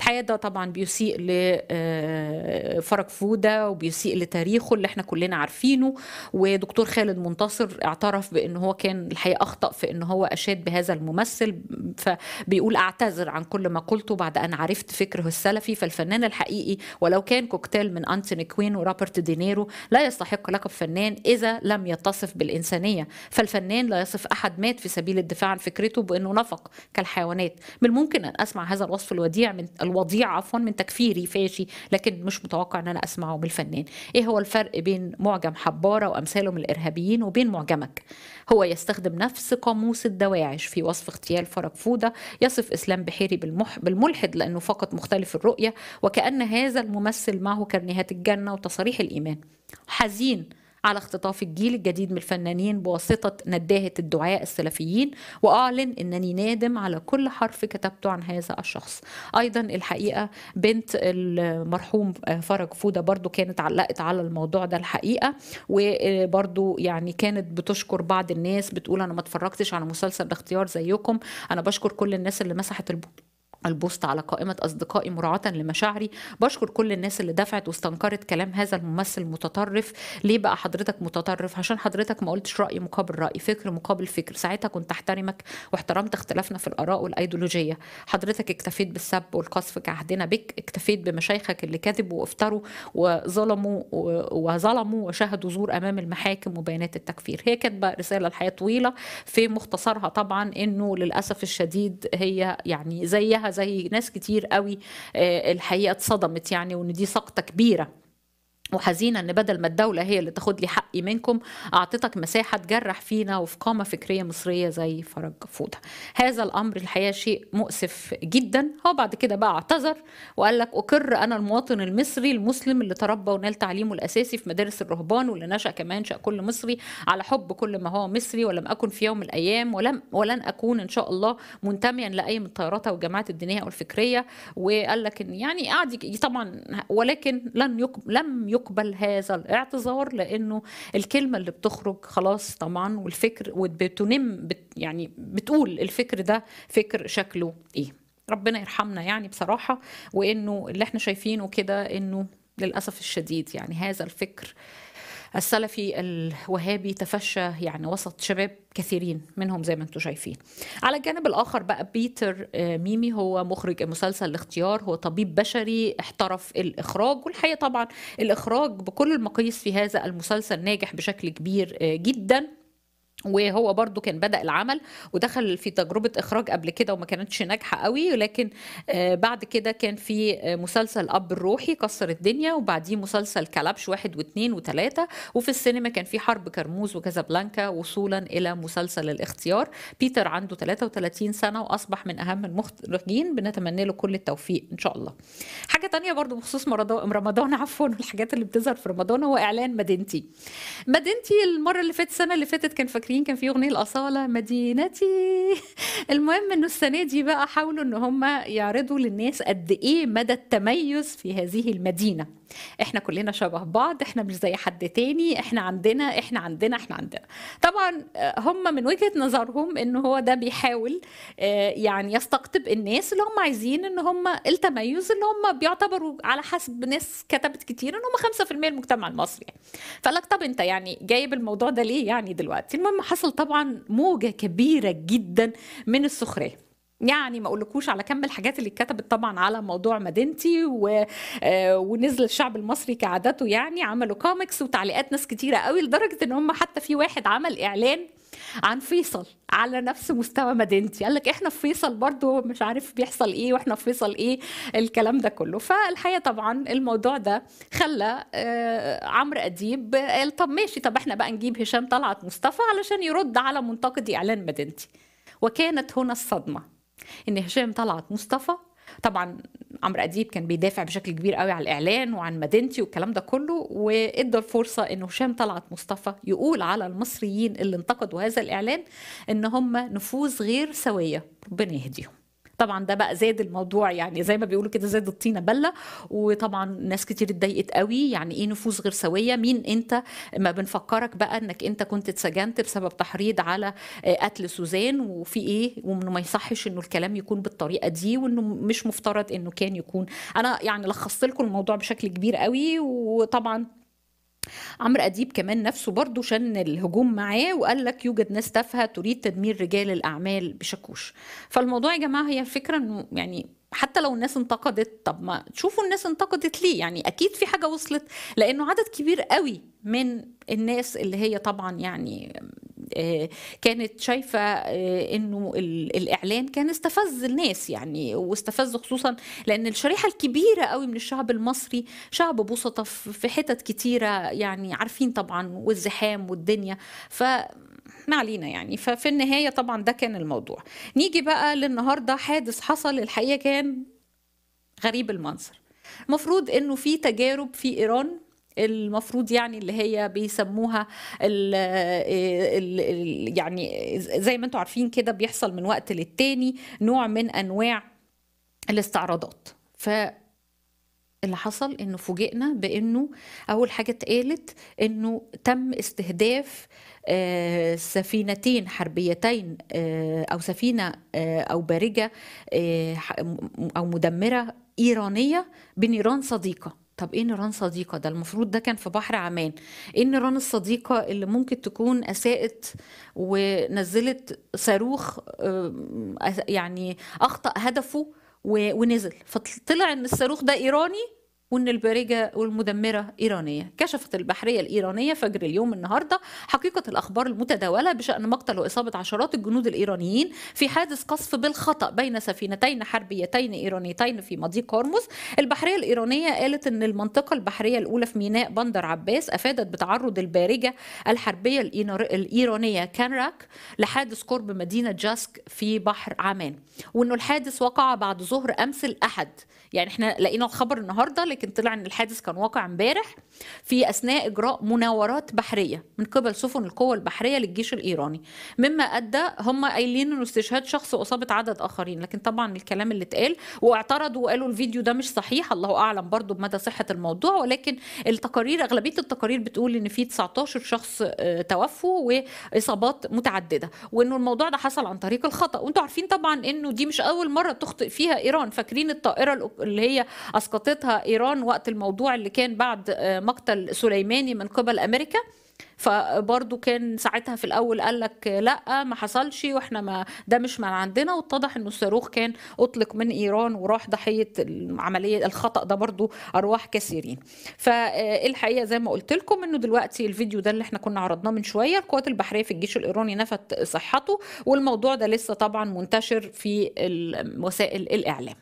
A: الحقيقة ده طبعا بيسيء لفرج فودة وبيسيء لتاريخه اللي احنا كلنا عارفينه ودكتور خالد منتصر اعترف بأن هو كان الحقيقة أخطأ في أن هو أشاد بهذا الممثل فبيقول أعتذر أعتذر عن كل ما قلته بعد أن عرفت فكره السلفي فالفنان الحقيقي ولو كان كوكتيل من أنتوني كوين وروبرت دينيرو لا يستحق لقب فنان إذا لم يتصف بالإنسانية فالفنان لا يصف أحد مات في سبيل الدفاع عن فكرته بأنه نفق كالحيوانات من الممكن أن أسمع هذا الوصف الوديع من الوضيع عفوا من تكفيري فاشي لكن مش متوقع أن أنا أسمعه من الفنان إيه هو الفرق بين معجم حبارة وأمثاله من الإرهابيين وبين معجمك هو يستخدم نفس قاموس الدواعش في وصف اغتيال فوده يصف إسلام بحيري بالمح بالملحد لأنه فقط مختلف الرؤية وكأن هذا الممثل معه كرنيهات الجنة وتصاريح الإيمان حزين على اختطاف الجيل الجديد من الفنانين بواسطة نداهة الدعاء السلفيين وأعلن أنني نادم على كل حرف كتبته عن هذا الشخص أيضا الحقيقة بنت المرحوم آه، فرج فودة برضو كانت علقت على الموضوع ده الحقيقة وبرضو يعني كانت بتشكر بعض الناس بتقول أنا ما اتفرجتش على مسلسل باختيار زيكم أنا بشكر كل الناس اللي مسحت البوت البوست على قائمة أصدقائي مراعاة لمشاعري بشكر كل الناس اللي دفعت واستنكرت كلام هذا الممثل المتطرف ليه بقى حضرتك متطرف عشان حضرتك ما قلتش رأي مقابل رأي فكر مقابل فكر ساعتها كنت احترمك واحترمت اختلافنا في الآراء والأيديولوجية حضرتك اكتفيت بالسب والقصف كعهدنا بك اكتفيت بمشايخك اللي كذبوا وافتروا وظلموا وظلموا وشهدوا زور أمام المحاكم وبيانات التكفير هي كانت بقى رسالة الحياة طويلة في مختصرها طبعا إنه للأسف الشديد هي يعني زيها زي ناس كتير قوي آه، الحقيقه اتصدمت يعني وان دي سقطه كبيره وحزينه ان بدل ما الدوله هي اللي تاخد لي حقي منكم اعطتك مساحه تجرح فينا وفي قامه فكريه مصريه زي فرج فوده. هذا الامر الحقيقه شيء مؤسف جدا هو بعد كده بقى اعتذر وقال لك اقر انا المواطن المصري المسلم اللي تربى ونال تعليمه الاساسي في مدارس الرهبان واللي نشا كمان شاء كل مصري على حب كل ما هو مصري ولم اكن في يوم من الايام ولم ولن اكون ان شاء الله منتميا لاي من التيارات او الجماعات الدينيه او الفكريه وقال لك ان يعني قعد طبعا ولكن لن يكم لم يكم يقبل هذا الاعتذار لانه الكلمه اللي بتخرج خلاص طبعا والفكر وبتنم بت يعني بتقول الفكر ده فكر شكله ايه ربنا يرحمنا يعني بصراحه وانه اللي احنا شايفينه كده انه للاسف الشديد يعني هذا الفكر السلفي الوهابي تفشى يعني وسط شباب كثيرين منهم زي ما انتم شايفين على الجانب الاخر بقى بيتر آه، ميمي هو مخرج مسلسل الاختيار هو طبيب بشري احترف الاخراج والحقيقه طبعا الاخراج بكل المقاييس في هذا المسلسل ناجح بشكل كبير آه، جدا وهو برضو كان بدأ العمل ودخل في تجربة إخراج قبل كده وما كانتش ناجحة قوي ولكن آه، بعد كده كان في آه، مسلسل أب الروحي كسر الدنيا وبعديه مسلسل كلبش واحد واثنين وثلاثة وفي السينما كان في حرب كرموز وكازابلانكا وصولا إلى مسلسل الاختيار بيتر عنده 33 سنة وأصبح من أهم المخرجين بنتمنى له كل التوفيق إن شاء الله حاجة تانية برضو بخصوص رمضان [laughs] عفوا والحاجات اللي بتظهر في رمضان هو إعلان مدينتي مدينتي المرة اللي فاتت السنة اللي فاتت كان فاكرين فاكرين كان في اغنيه الاصاله مدينتي [laughs] المهم انه السنه دي بقى حاولوا ان هم يعرضوا للناس قد ايه مدى التميز في هذه المدينه احنا كلنا شبه بعض احنا مش زي حد تاني احنا عندنا احنا عندنا احنا عندنا طبعا آه، هم من وجهه نظرهم ان هو ده بيحاول آه، يعني يستقطب الناس اللي هم عايزين ان هم التميز اللي هم بيعتبروا على حسب ناس كتبت كتير ان هم 5% من المجتمع المصري فقال لك طب انت يعني جايب الموضوع ده ليه يعني دلوقتي المهم حصل طبعا موجه كبيره جدا من السخريه يعني ما اقولكوش على كم الحاجات اللي اتكتبت طبعا على موضوع مدينتي و... آه، ونزل الشعب المصري كعادته يعني عملوا كوميكس وتعليقات ناس كتيره قوي لدرجه ان هم حتى في واحد عمل اعلان عن فيصل على نفس مستوى مدينتي قال لك احنا في فيصل برضو مش عارف بيحصل ايه واحنا في فيصل ايه الكلام ده كله فالحقيقه طبعا الموضوع ده خلى آه، عمرو اديب قال طب ماشي طب احنا بقى نجيب هشام طلعت مصطفى علشان يرد على منتقدي اعلان مدينتي وكانت هنا الصدمه ان هشام طلعت مصطفى طبعا عمرو اديب كان بيدافع بشكل كبير قوي على الاعلان وعن مدينتي والكلام ده كله وادى الفرصه ان هشام طلعت مصطفى يقول على المصريين اللي انتقدوا هذا الاعلان ان هم نفوذ غير سويه ربنا يهديهم طبعا ده بقى زاد الموضوع يعني زي ما بيقولوا كده زاد الطينه بله وطبعا ناس كتير اتضايقت قوي يعني ايه نفوس غير سويه مين انت ما بنفكرك بقى انك انت كنت اتسجنت بسبب تحريض على آه، قتل سوزان وفي ايه وانه ما يصحش انه الكلام يكون بالطريقه دي وانه مش مفترض انه كان يكون انا يعني لخصت لكم الموضوع بشكل كبير قوي وطبعا عمرو اديب كمان نفسه برضه شن الهجوم معاه وقال لك يوجد ناس تافهه تريد تدمير رجال الاعمال بشاكوش فالموضوع يا جماعه هي فكره انه يعني حتى لو الناس انتقدت طب ما تشوفوا الناس انتقدت ليه يعني اكيد في حاجه وصلت لانه عدد كبير قوي من الناس اللي هي طبعا يعني آه، كانت شايفه آه، انه الاعلان كان استفز الناس يعني واستفز خصوصا لان الشريحه الكبيره قوي من الشعب المصري شعب بسطة في حتت كتيره يعني عارفين طبعا والزحام والدنيا ف ما علينا يعني ففي النهايه طبعا ده كان الموضوع نيجي بقى للنهارده حادث حصل الحقيقه كان غريب المنظر المفروض انه في تجارب في ايران المفروض يعني اللي هي بيسموها ال آه، ال ال يعني زي ما انتم عارفين كده بيحصل من وقت للتاني نوع من انواع الاستعراضات ف اللي حصل انه فوجئنا بانه اول حاجه اتقالت انه تم استهداف آه، سفينتين حربيتين آه، او سفينه او بارجه او مدمره ايرانيه بنيران صديقه طب ايه نيران صديقه ده المفروض ده كان في بحر عمان ايه النيران الصديقه اللي ممكن تكون اساءت ونزلت صاروخ آه، يعني اخطا هدفه ونزل فطلع ان الصاروخ ده ايراني وان البارجه والمدمره ايرانيه كشفت البحريه الايرانيه فجر اليوم النهارده حقيقه الاخبار المتداوله بشان مقتل واصابه عشرات الجنود الايرانيين في حادث قصف بالخطا بين سفينتين حربيتين ايرانيتين في مضيق هرمز البحريه الايرانيه قالت ان المنطقه البحريه الاولى في ميناء بندر عباس افادت بتعرض البارجه الحربيه الايرانيه كانراك لحادث قرب مدينه جاسك في بحر عمان وانه الحادث وقع بعد ظهر امس الاحد يعني احنا لقينا الخبر النهارده لكن طلع ان الحادث كان واقع امبارح في اثناء اجراء مناورات بحريه من قبل سفن القوى البحريه للجيش الايراني مما ادى هم قايلين انه استشهاد شخص واصابه عدد اخرين لكن طبعا الكلام اللي اتقال واعترضوا وقالوا الفيديو ده مش صحيح الله اعلم برضو بمدى صحه الموضوع ولكن التقارير اغلبيه التقارير بتقول ان في 19 شخص آه، توفوا واصابات متعدده وانه الموضوع ده حصل عن طريق الخطا وانتم عارفين طبعا انه دي مش اول مره تخطئ فيها ايران فاكرين الطائره اللي هي اسقطتها ايران إيران وقت الموضوع اللي كان بعد آه، مقتل سليماني من قبل أمريكا فبرضه كان ساعتها في الاول قال لك لا ما حصلش واحنا ما ده مش من عندنا واتضح انه الصاروخ كان اطلق من ايران وراح ضحيه العمليه الخطا ده برضه ارواح كثيرين فالحقيقه آه، زي ما قلت لكم انه دلوقتي الفيديو ده اللي احنا كنا عرضناه من شويه القوات البحريه في الجيش الايراني نفت صحته والموضوع ده لسه طبعا منتشر في وسائل الاعلام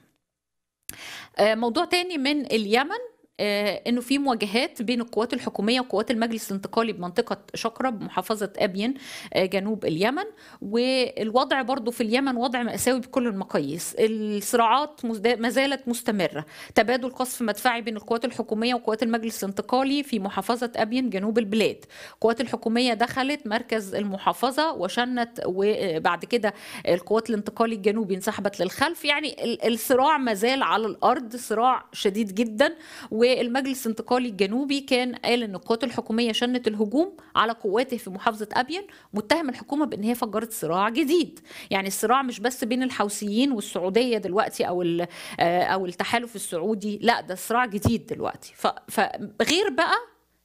A: آه، موضوع تاني من اليمن آه، انه في مواجهات بين القوات الحكوميه وقوات المجلس الانتقالي بمنطقه شقرة بمحافظه ابين آه، جنوب اليمن والوضع برضو في اليمن وضع ماساوي بكل المقاييس الصراعات ما زالت مستمره تبادل قصف مدفعي بين القوات الحكوميه وقوات المجلس الانتقالي في محافظه ابين جنوب البلاد القوات الحكوميه دخلت مركز المحافظه وشنت وبعد كده القوات الانتقالي الجنوبي انسحبت للخلف يعني الصراع ما زال على الارض صراع شديد جدا و والمجلس الانتقالي الجنوبي كان قال ان القوات الحكوميه شنت الهجوم على قواته في محافظه ابين متهم الحكومه بان هي فجرت صراع جديد يعني الصراع مش بس بين الحوثيين والسعوديه دلوقتي او آه، او التحالف السعودي لا ده صراع جديد دلوقتي فغير بقى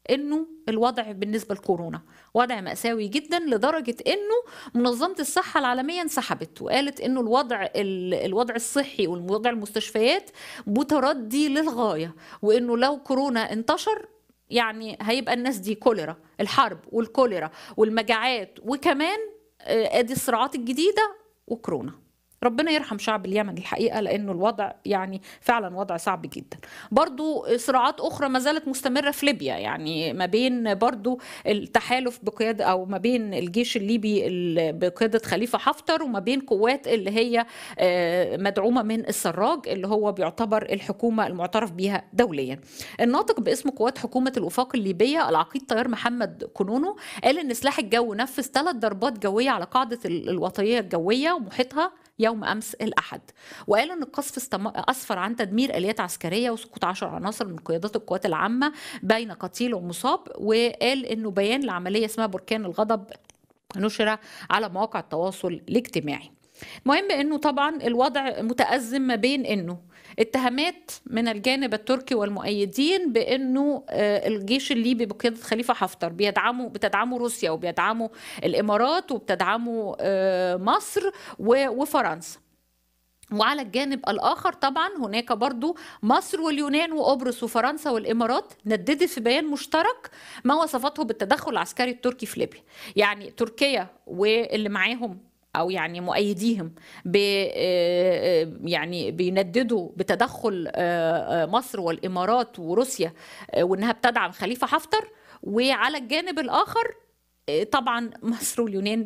A: انه الوضع بالنسبه لكورونا وضع ماساوي جدا لدرجه انه منظمه الصحه العالميه انسحبت وقالت انه الوضع الوضع الصحي والوضع المستشفيات متردي للغايه وانه لو كورونا انتشر يعني هيبقى الناس دي كوليرا الحرب والكوليرا والمجاعات وكمان ادي آه، الصراعات الجديده وكورونا ربنا يرحم شعب اليمن الحقيقه لانه الوضع يعني فعلا وضع صعب جدا برضو صراعات اخرى ما زالت مستمره في ليبيا يعني ما بين برضو التحالف بقياده او ما بين الجيش الليبي بقياده خليفه حفتر وما بين قوات اللي هي آه، مدعومه من السراج اللي هو بيعتبر الحكومه المعترف بها دوليا الناطق باسم قوات حكومه الوفاق الليبيه العقيد طيار محمد كونونو قال ان سلاح الجو نفذ ثلاث ضربات جويه على قاعده الوطنيه الجويه ومحيطها يوم أمس الأحد وقال أن القصف أسفر عن تدمير آليات عسكرية وسقوط عشر عناصر من قيادات القوات العامة بين قتيل ومصاب وقال أنه بيان لعملية اسمها بركان الغضب نشر على مواقع التواصل الاجتماعي المهم انه طبعا الوضع متازم ما بين انه اتهامات من الجانب التركي والمؤيدين بانه آه، الجيش الليبي بقياده خليفه حفتر بيدعموا بتدعمه روسيا وبيدعموا الامارات وبتدعمه آه، مصر وفرنسا وعلى الجانب الآخر طبعا هناك برضو مصر واليونان وقبرص وفرنسا والإمارات نددت في بيان مشترك ما وصفته بالتدخل العسكري التركي في ليبيا يعني تركيا واللي معاهم او يعني مؤيديهم آه، آه، يعني بينددوا بتدخل آه، مصر والامارات وروسيا وانها بتدعم خليفه حفتر وعلى الجانب الاخر طبعا مصر واليونان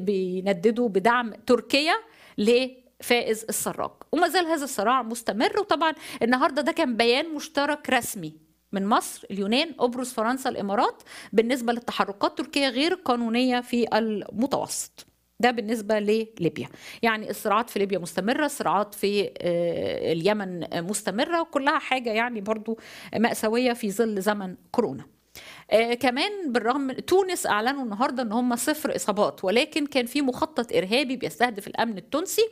A: بينددوا بدعم تركيا لفائز السراج وما زال هذا الصراع مستمر وطبعا النهارده ده كان بيان مشترك رسمي من مصر اليونان قبرص فرنسا الامارات بالنسبه للتحركات التركيه غير القانونيه في المتوسط ده بالنسبة لليبيا يعني الصراعات في ليبيا مستمرة الصراعات في آه، اليمن مستمرة وكلها حاجة يعني برضو مأساوية في ظل زمن كورونا آه كمان بالرغم تونس اعلنوا النهارده ان هم صفر اصابات ولكن كان في مخطط ارهابي بيستهدف الامن التونسي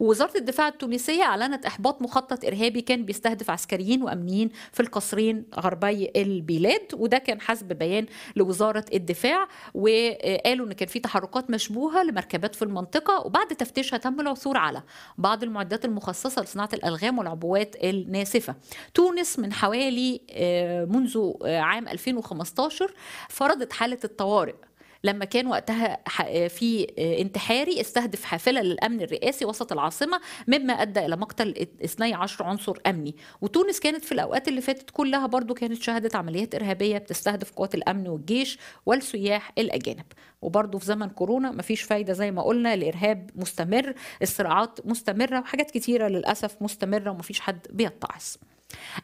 A: ووزاره الدفاع التونسيه اعلنت احباط مخطط ارهابي كان بيستهدف عسكريين وامنيين في القصرين غربي البلاد وده كان حسب بيان لوزاره الدفاع وقالوا ان كان في تحركات مشبوهه لمركبات في المنطقه وبعد تفتيشها تم العثور على بعض المعدات المخصصه لصناعه الالغام والعبوات الناسفه تونس من حوالي آه، منذ آه، عام 2015 2011 فرضت حالة الطوارئ لما كان وقتها في انتحاري استهدف حافلة للأمن الرئاسي وسط العاصمة مما أدى إلى مقتل 12 عنصر أمني وتونس كانت في الأوقات اللي فاتت كلها برضو كانت شهدت عمليات إرهابية بتستهدف قوات الأمن والجيش والسياح الأجانب وبرضو في زمن كورونا مفيش فايدة زي ما قلنا الإرهاب مستمر الصراعات مستمرة وحاجات كتيرة للأسف مستمرة ومفيش حد بيتعظ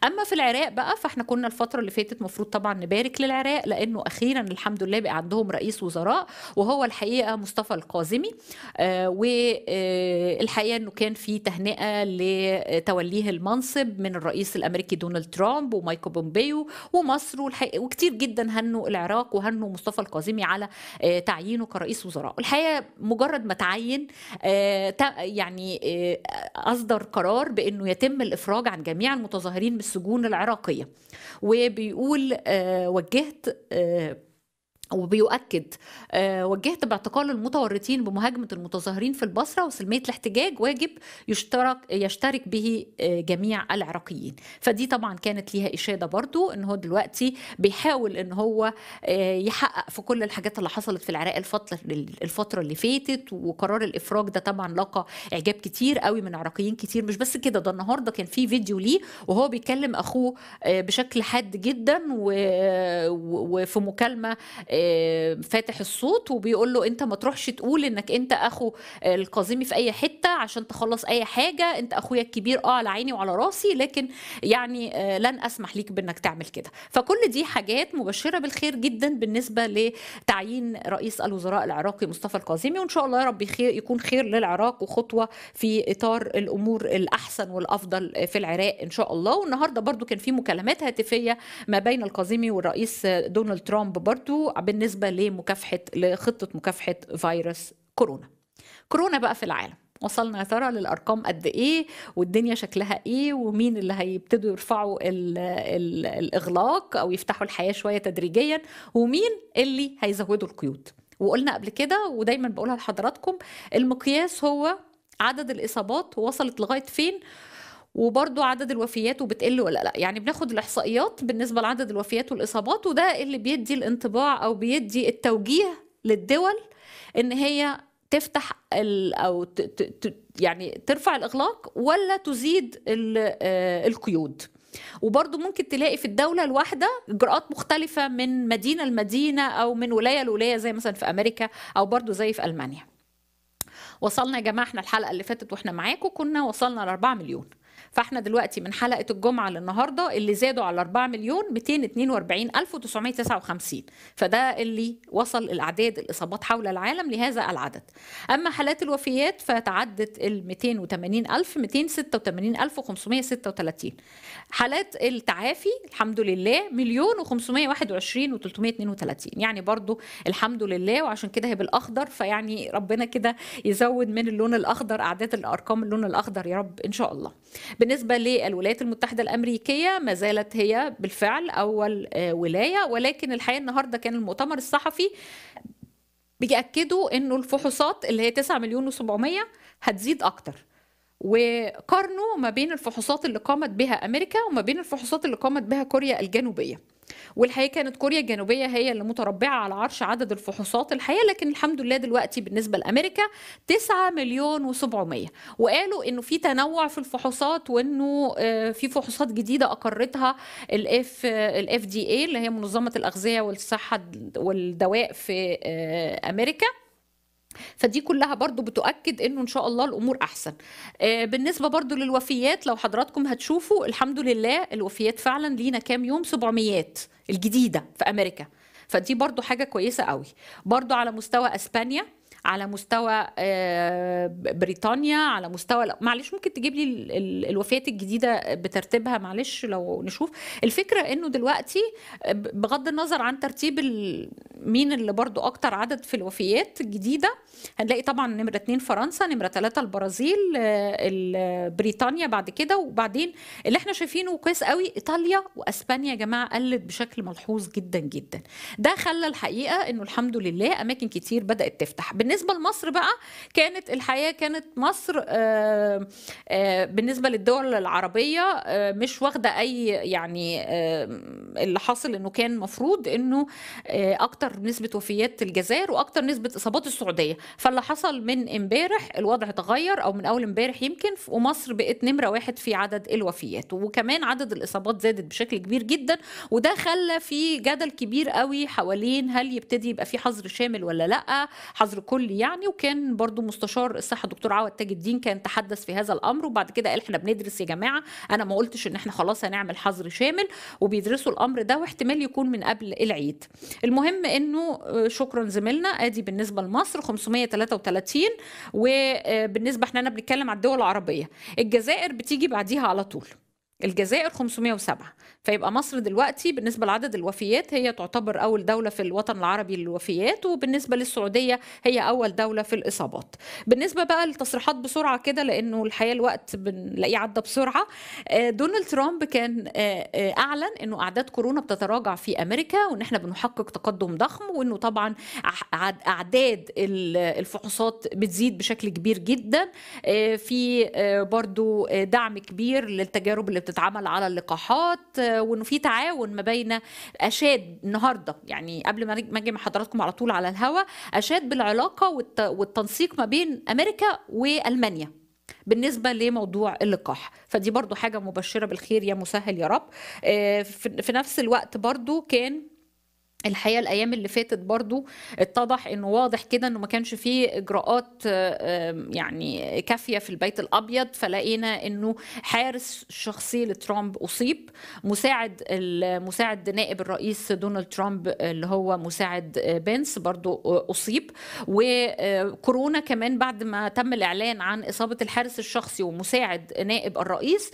A: اما في العراق بقى فاحنا كنا الفتره اللي فاتت مفروض طبعا نبارك للعراق لانه اخيرا الحمد لله بقى عندهم رئيس وزراء وهو الحقيقه مصطفى القازمي آه والحقيقه آه، انه كان في تهنئه لتوليه المنصب من الرئيس الامريكي دونالد ترامب ومايكو بومبيو ومصر وكتير جدا هنوا العراق وهنوا مصطفى القازمي على آه تعيينه كرئيس وزراء الحقيقه مجرد ما تعين آه يعني آه، اصدر قرار بانه يتم الافراج عن جميع المتظاهرين المتظاهرين بالسجون العراقيه وبيقول آه، وجهت آه، وبيؤكد آه، وجهت باعتقال المتورطين بمهاجمة المتظاهرين في البصرة وسلمية الاحتجاج واجب يشترك يشترك به آه، جميع العراقيين فدي طبعا كانت ليها إشادة برضو إن هو دلوقتي بيحاول إن هو آه، يحقق في كل الحاجات اللي حصلت في العراق الفترة الفترة اللي فاتت وقرار الإفراج ده طبعا لقى إعجاب كتير قوي من عراقيين كتير مش بس كده ده النهاردة كان في فيديو ليه وهو بيكلم أخوه بشكل حاد جدا وفي مكالمة آه، فاتح الصوت وبيقول له انت ما تروحش تقول انك انت اخو القازمي في اي حته عشان تخلص اي حاجه انت اخويا الكبير اه على عيني وعلى راسي لكن يعني آه، لن اسمح ليك بانك تعمل كده فكل دي حاجات مبشره بالخير جدا بالنسبه لتعيين رئيس الوزراء العراقي مصطفى القازمي وان شاء الله يا رب خير يكون خير للعراق وخطوه في اطار الامور الاحسن والافضل في العراق ان شاء الله والنهارده برضو كان في مكالمات هاتفيه ما بين القازمي والرئيس دونالد ترامب برضو بالنسبه لمكافحه لخطه مكافحه فيروس كورونا كورونا بقى في العالم وصلنا يا ترى للارقام قد ايه والدنيا شكلها ايه ومين اللي هيبتدوا يرفعوا الـ الـ الاغلاق او يفتحوا الحياه شويه تدريجيا ومين اللي هيزودوا القيود وقلنا قبل كده ودايما بقولها لحضراتكم المقياس هو عدد الاصابات وصلت لغايه فين وبرضو عدد الوفيات وبتقل ولا لا يعني بناخد الاحصائيات بالنسبه لعدد الوفيات والاصابات وده اللي بيدي الانطباع او بيدي التوجيه للدول ان هي تفتح او ت ت ت يعني ترفع الاغلاق ولا تزيد آه، القيود وبرضه ممكن تلاقي في الدولة الواحدة إجراءات مختلفة من مدينة لمدينة أو من ولاية لولاية زي مثلا في أمريكا أو برضه زي في ألمانيا وصلنا يا جماعة احنا الحلقة اللي فاتت واحنا معاكم كنا وصلنا ل 4 مليون فاحنا دلوقتي من حلقه الجمعه للنهارده اللي زادوا على 4 مليون 242959 فده اللي وصل الاعداد الاصابات حول العالم لهذا العدد اما حالات الوفيات فتعدت ال 280000 286536 حالات التعافي الحمد لله مليون و521 332 يعني برضو الحمد لله وعشان كده هي بالاخضر فيعني ربنا كده يزود من اللون الاخضر اعداد الارقام اللون الاخضر يا رب ان شاء الله بالنسبة للولايات المتحدة الأمريكية ما زالت هي بالفعل أول آه، ولاية ولكن الحقيقة النهاردة كان المؤتمر الصحفي بيأكدوا أنه الفحوصات اللي هي 9 مليون و700 هتزيد أكتر وقارنوا ما بين الفحوصات اللي قامت بها أمريكا وما بين الفحوصات اللي قامت بها كوريا الجنوبية والحقيقه كانت كوريا الجنوبيه هي اللي متربعه على عرش عدد الفحوصات الحقيقه لكن الحمد لله دلوقتي بالنسبه لامريكا 9 مليون و700 وقالوا انه في تنوع في الفحوصات وانه آه، في فحوصات جديده اقرتها الاف آه، الاف دي اي اللي هي منظمه الاغذيه والصحه والدواء في آه، امريكا فدي كلها برضو بتؤكد انه ان شاء الله الامور احسن آه، بالنسبه برضو للوفيات لو حضراتكم هتشوفوا الحمد لله الوفيات فعلا لينا كام يوم 700 الجديده في امريكا فدي برضو حاجه كويسه قوي برضو على مستوى اسبانيا على مستوى آه، بريطانيا على مستوى معلش ممكن تجيب لي الوفيات الجديده بترتيبها معلش لو نشوف الفكره انه دلوقتي آه، بغض النظر عن ترتيب مين اللي برضو اكتر عدد في الوفيات الجديده هنلاقي طبعا نمره اثنين فرنسا نمره ثلاثه البرازيل آه، بريطانيا بعد كده وبعدين اللي احنا شايفينه كويس قوي ايطاليا واسبانيا يا جماعه قلت بشكل ملحوظ جدا جدا ده خلى الحقيقه انه الحمد لله اماكن كتير بدات تفتح بالنسبه بالنسبه لمصر بقى كانت الحياه كانت مصر آه، آه، بالنسبه للدول العربيه آه، مش واخده اي يعني اللي حاصل انه كان مفروض انه اكتر نسبه وفيات الجزائر واكتر نسبه اصابات السعوديه فاللي حصل من امبارح الوضع اتغير او من اول امبارح يمكن ومصر بقت نمره واحد في عدد الوفيات وكمان عدد الاصابات زادت بشكل كبير جدا وده خلى في جدل كبير قوي حوالين هل يبتدي يبقى في حظر شامل ولا لا حظر كل الكل يعني وكان برضو مستشار الصحه دكتور عوض تاج الدين كان تحدث في هذا الامر وبعد كده قال احنا بندرس يا جماعه انا ما قلتش ان احنا خلاص هنعمل حظر شامل وبيدرسوا الامر ده واحتمال يكون من قبل العيد المهم انه آه، شكرا زميلنا ادي بالنسبه لمصر 533 وبالنسبه احنا بنتكلم على الدول العربيه الجزائر بتيجي بعديها على طول الجزائر 507 فيبقى مصر دلوقتي بالنسبة لعدد الوفيات هي تعتبر أول دولة في الوطن العربي للوفيات وبالنسبة للسعودية هي أول دولة في الإصابات بالنسبة بقى للتصريحات بسرعة كده لأنه الحقيقة الوقت بنلاقيه عدى بسرعة آه، دونالد ترامب كان آه، آه، أعلن أنه أعداد كورونا بتتراجع في أمريكا وأن احنا بنحقق تقدم ضخم وأنه طبعا أعداد الفحوصات بتزيد بشكل كبير جدا في برضو دعم كبير للتجارب اللي بتتعمل على اللقاحات آه، وانه في تعاون ما بين اشاد النهارده يعني قبل ما اجي مع حضراتكم على طول على الهواء اشاد بالعلاقه والتنسيق ما بين امريكا والمانيا بالنسبة لموضوع اللقاح فدي برضو حاجة مبشرة بالخير يا مسهل يا رب آه، في نفس الوقت برضو كان الحقيقه الايام اللي فاتت برضو اتضح انه واضح كده انه ما كانش فيه اجراءات آه، يعني كافيه في البيت الابيض فلقينا انه حارس شخصي لترامب اصيب مساعد المساعد نائب الرئيس دونالد ترامب اللي هو مساعد آه، بنس برضو آه، اصيب وكورونا كمان بعد ما تم الاعلان عن اصابه الحارس الشخصي ومساعد نائب الرئيس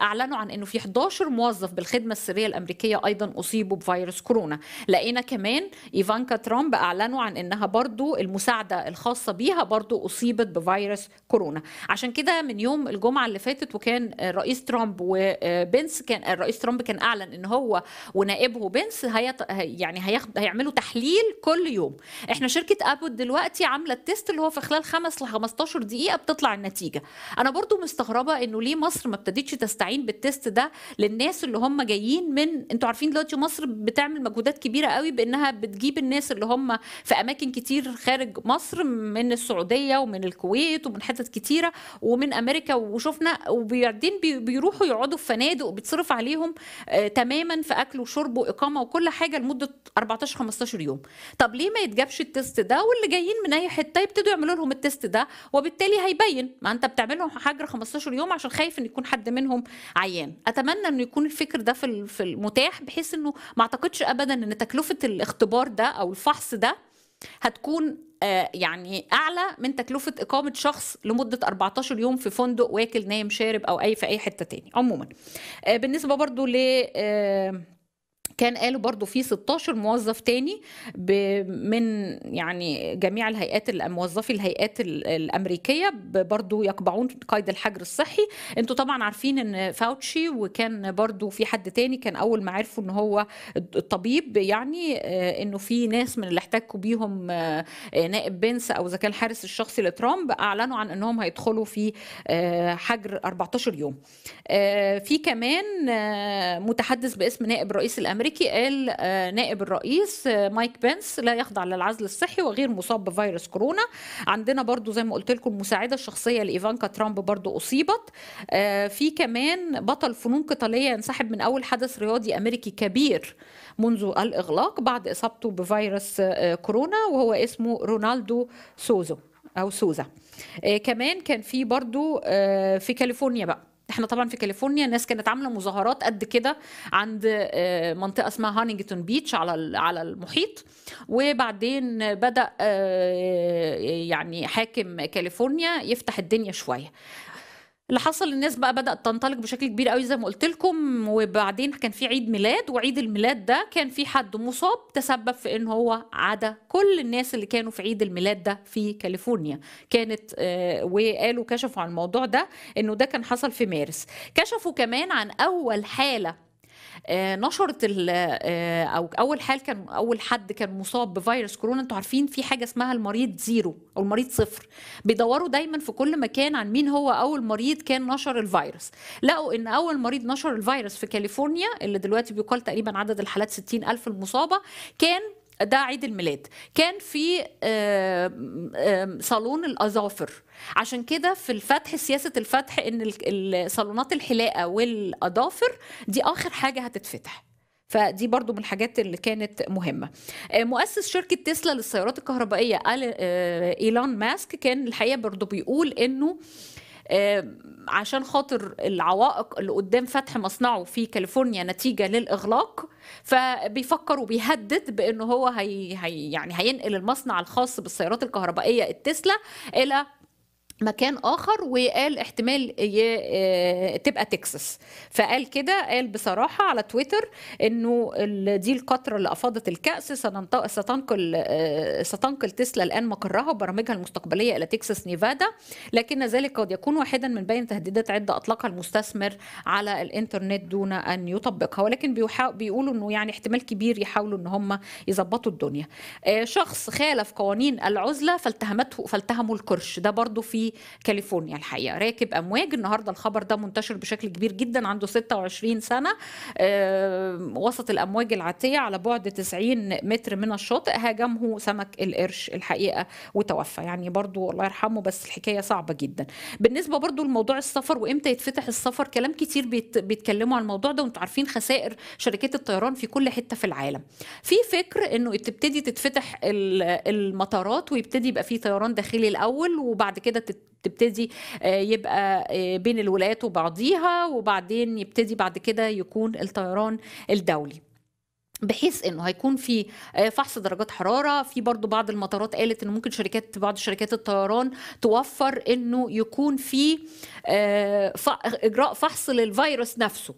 A: اعلنوا عن انه في 11 موظف بالخدمه السريه الامريكيه ايضا اصيبوا بفيروس كورونا لقينا كمان ايفانكا ترامب اعلنوا عن انها برضو المساعده الخاصه بيها برضو اصيبت بفيروس كورونا عشان كده من يوم الجمعه اللي فاتت وكان الرئيس ترامب وبنس آه، كان الرئيس ترامب كان اعلن ان هو ونائبه بنس هيط... يعني هياخد هيعملوا تحليل كل يوم احنا شركه ابل دلوقتي عامله التيست اللي هو في خلال 5 ل 15 دقيقه بتطلع النتيجه انا برضو مستغربه انه ليه مصر ما ابتدتش تستعين بالتيست ده للناس اللي هم جايين من انتوا عارفين دلوقتي مصر بتعمل مجهودات كبيره كبيره قوي بانها بتجيب الناس اللي هم في اماكن كتير خارج مصر من السعوديه ومن الكويت ومن حتت كتيره ومن امريكا وشفنا وبعدين بيروحوا يقعدوا في فنادق وبتصرف عليهم آه تماما في اكل وشرب واقامه وكل حاجه لمده 14 15 يوم طب ليه ما يتجابش التست ده واللي جايين من اي حته يبتدوا يعملوا لهم التست ده وبالتالي هيبين ما انت بتعمل لهم حجر 15 يوم عشان خايف ان يكون حد منهم عيان اتمنى انه يكون الفكر ده في المتاح بحيث انه ما اعتقدش ابدا ان تكلفه الاختبار ده او الفحص ده هتكون آه، يعني اعلى من تكلفه اقامه شخص لمده 14 يوم في فندق واكل نايم شارب او اي في اي حته تاني عموما آه، بالنسبه برضو ل آه، كان قالوا برضو في 16 موظف تاني من يعني جميع الهيئات موظفي الهيئات الامريكيه برضو يقبعون قيد الحجر الصحي انتوا طبعا عارفين ان فاوتشي وكان برضو في حد تاني كان اول ما عرفوا ان هو الطبيب يعني آه، انه في ناس من اللي احتكوا بيهم آه، نائب بنس او اذا كان الحارس الشخصي لترامب اعلنوا عن انهم هيدخلوا في آه، حجر 14 يوم في كمان متحدث باسم نائب رئيس الامريكي الامريكي قال آه، نائب الرئيس آه، مايك بنس لا يخضع للعزل الصحي وغير مصاب بفيروس كورونا عندنا برضو زي ما قلت لكم المساعده الشخصيه لايفانكا ترامب برضو اصيبت آه، في كمان بطل فنون قتاليه ينسحب من اول حدث رياضي امريكي كبير منذ الاغلاق بعد اصابته بفيروس كورونا وهو اسمه رونالدو سوزو او سوزا كمان كان في برضو في كاليفورنيا بقى احنا طبعا في كاليفورنيا الناس كانت عامله مظاهرات قد كده عند آه، منطقه اسمها هانينجتون بيتش على على المحيط وبعدين بدا آه، يعني حاكم كاليفورنيا يفتح الدنيا شويه اللي حصل الناس بقى بدات تنطلق بشكل كبير قوي زي ما قلت لكم وبعدين كان في عيد ميلاد وعيد الميلاد ده كان في حد مصاب تسبب في ان هو عدا كل الناس اللي كانوا في عيد الميلاد ده في كاليفورنيا كانت آه وقالوا كشفوا عن الموضوع ده انه ده كان حصل في مارس كشفوا كمان عن اول حاله آه، نشرت آه، او اول حال كان اول حد كان مصاب بفيروس كورونا انتوا عارفين في حاجه اسمها المريض زيرو او المريض صفر بيدوروا دايما في كل مكان عن مين هو اول مريض كان نشر الفيروس لقوا ان اول مريض نشر الفيروس في كاليفورنيا اللي دلوقتي بيقال تقريبا عدد الحالات 60000 المصابه كان ده عيد الميلاد كان في صالون الاظافر عشان كده في الفتح سياسه الفتح ان صالونات الحلاقه والاظافر دي اخر حاجه هتتفتح فدي برضو من الحاجات اللي كانت مهمة آه، مؤسس شركة تسلا للسيارات الكهربائية آه، إيلون ماسك كان الحقيقة برضو بيقول إنه عشان خاطر العوائق اللي قدام فتح مصنعه في كاليفورنيا نتيجه للاغلاق فبيفكر وبيهدد بانه هو هي هي يعني هينقل المصنع الخاص بالسيارات الكهربائيه التسلا الى مكان اخر وقال احتمال آه، تبقى تكساس فقال كده قال بصراحه على تويتر انه دي القطره اللي افاضت الكاس ستنقل آه، ستنقل تسلا الان مقرها وبرامجها المستقبليه الى تكساس نيفادا لكن ذلك قد يكون واحدا من بين تهديدات عده اطلقها المستثمر على الانترنت دون ان يطبقها ولكن بيقولوا انه يعني احتمال كبير يحاولوا ان هم يظبطوا الدنيا آه، شخص خالف قوانين العزله فالتهمته فالتهموا الكرش ده برضو في كاليفورنيا الحقيقه راكب امواج النهارده الخبر ده منتشر بشكل كبير جدا عنده 26 سنه آه، وسط الامواج العاتيه على بعد 90 متر من الشاطئ هاجمه سمك القرش الحقيقه وتوفى يعني برضو الله يرحمه بس الحكايه صعبه جدا بالنسبه برضو لموضوع السفر وامتى يتفتح السفر كلام كتير بيتكلموا عن الموضوع ده وانتم عارفين خسائر شركات الطيران في كل حته في العالم في فكر انه تبتدي تتفتح المطارات ويبتدي يبقى في طيران داخلي الاول وبعد كده تبتدي آه، يبقى آه، بين الولايات وبعضيها وبعدين يبتدي بعد كده يكون الطيران الدولي بحيث انه هيكون في آه، فحص درجات حراره في برضو بعض المطارات قالت انه ممكن شركات بعض شركات الطيران توفر انه يكون في اجراء فحص للفيروس نفسه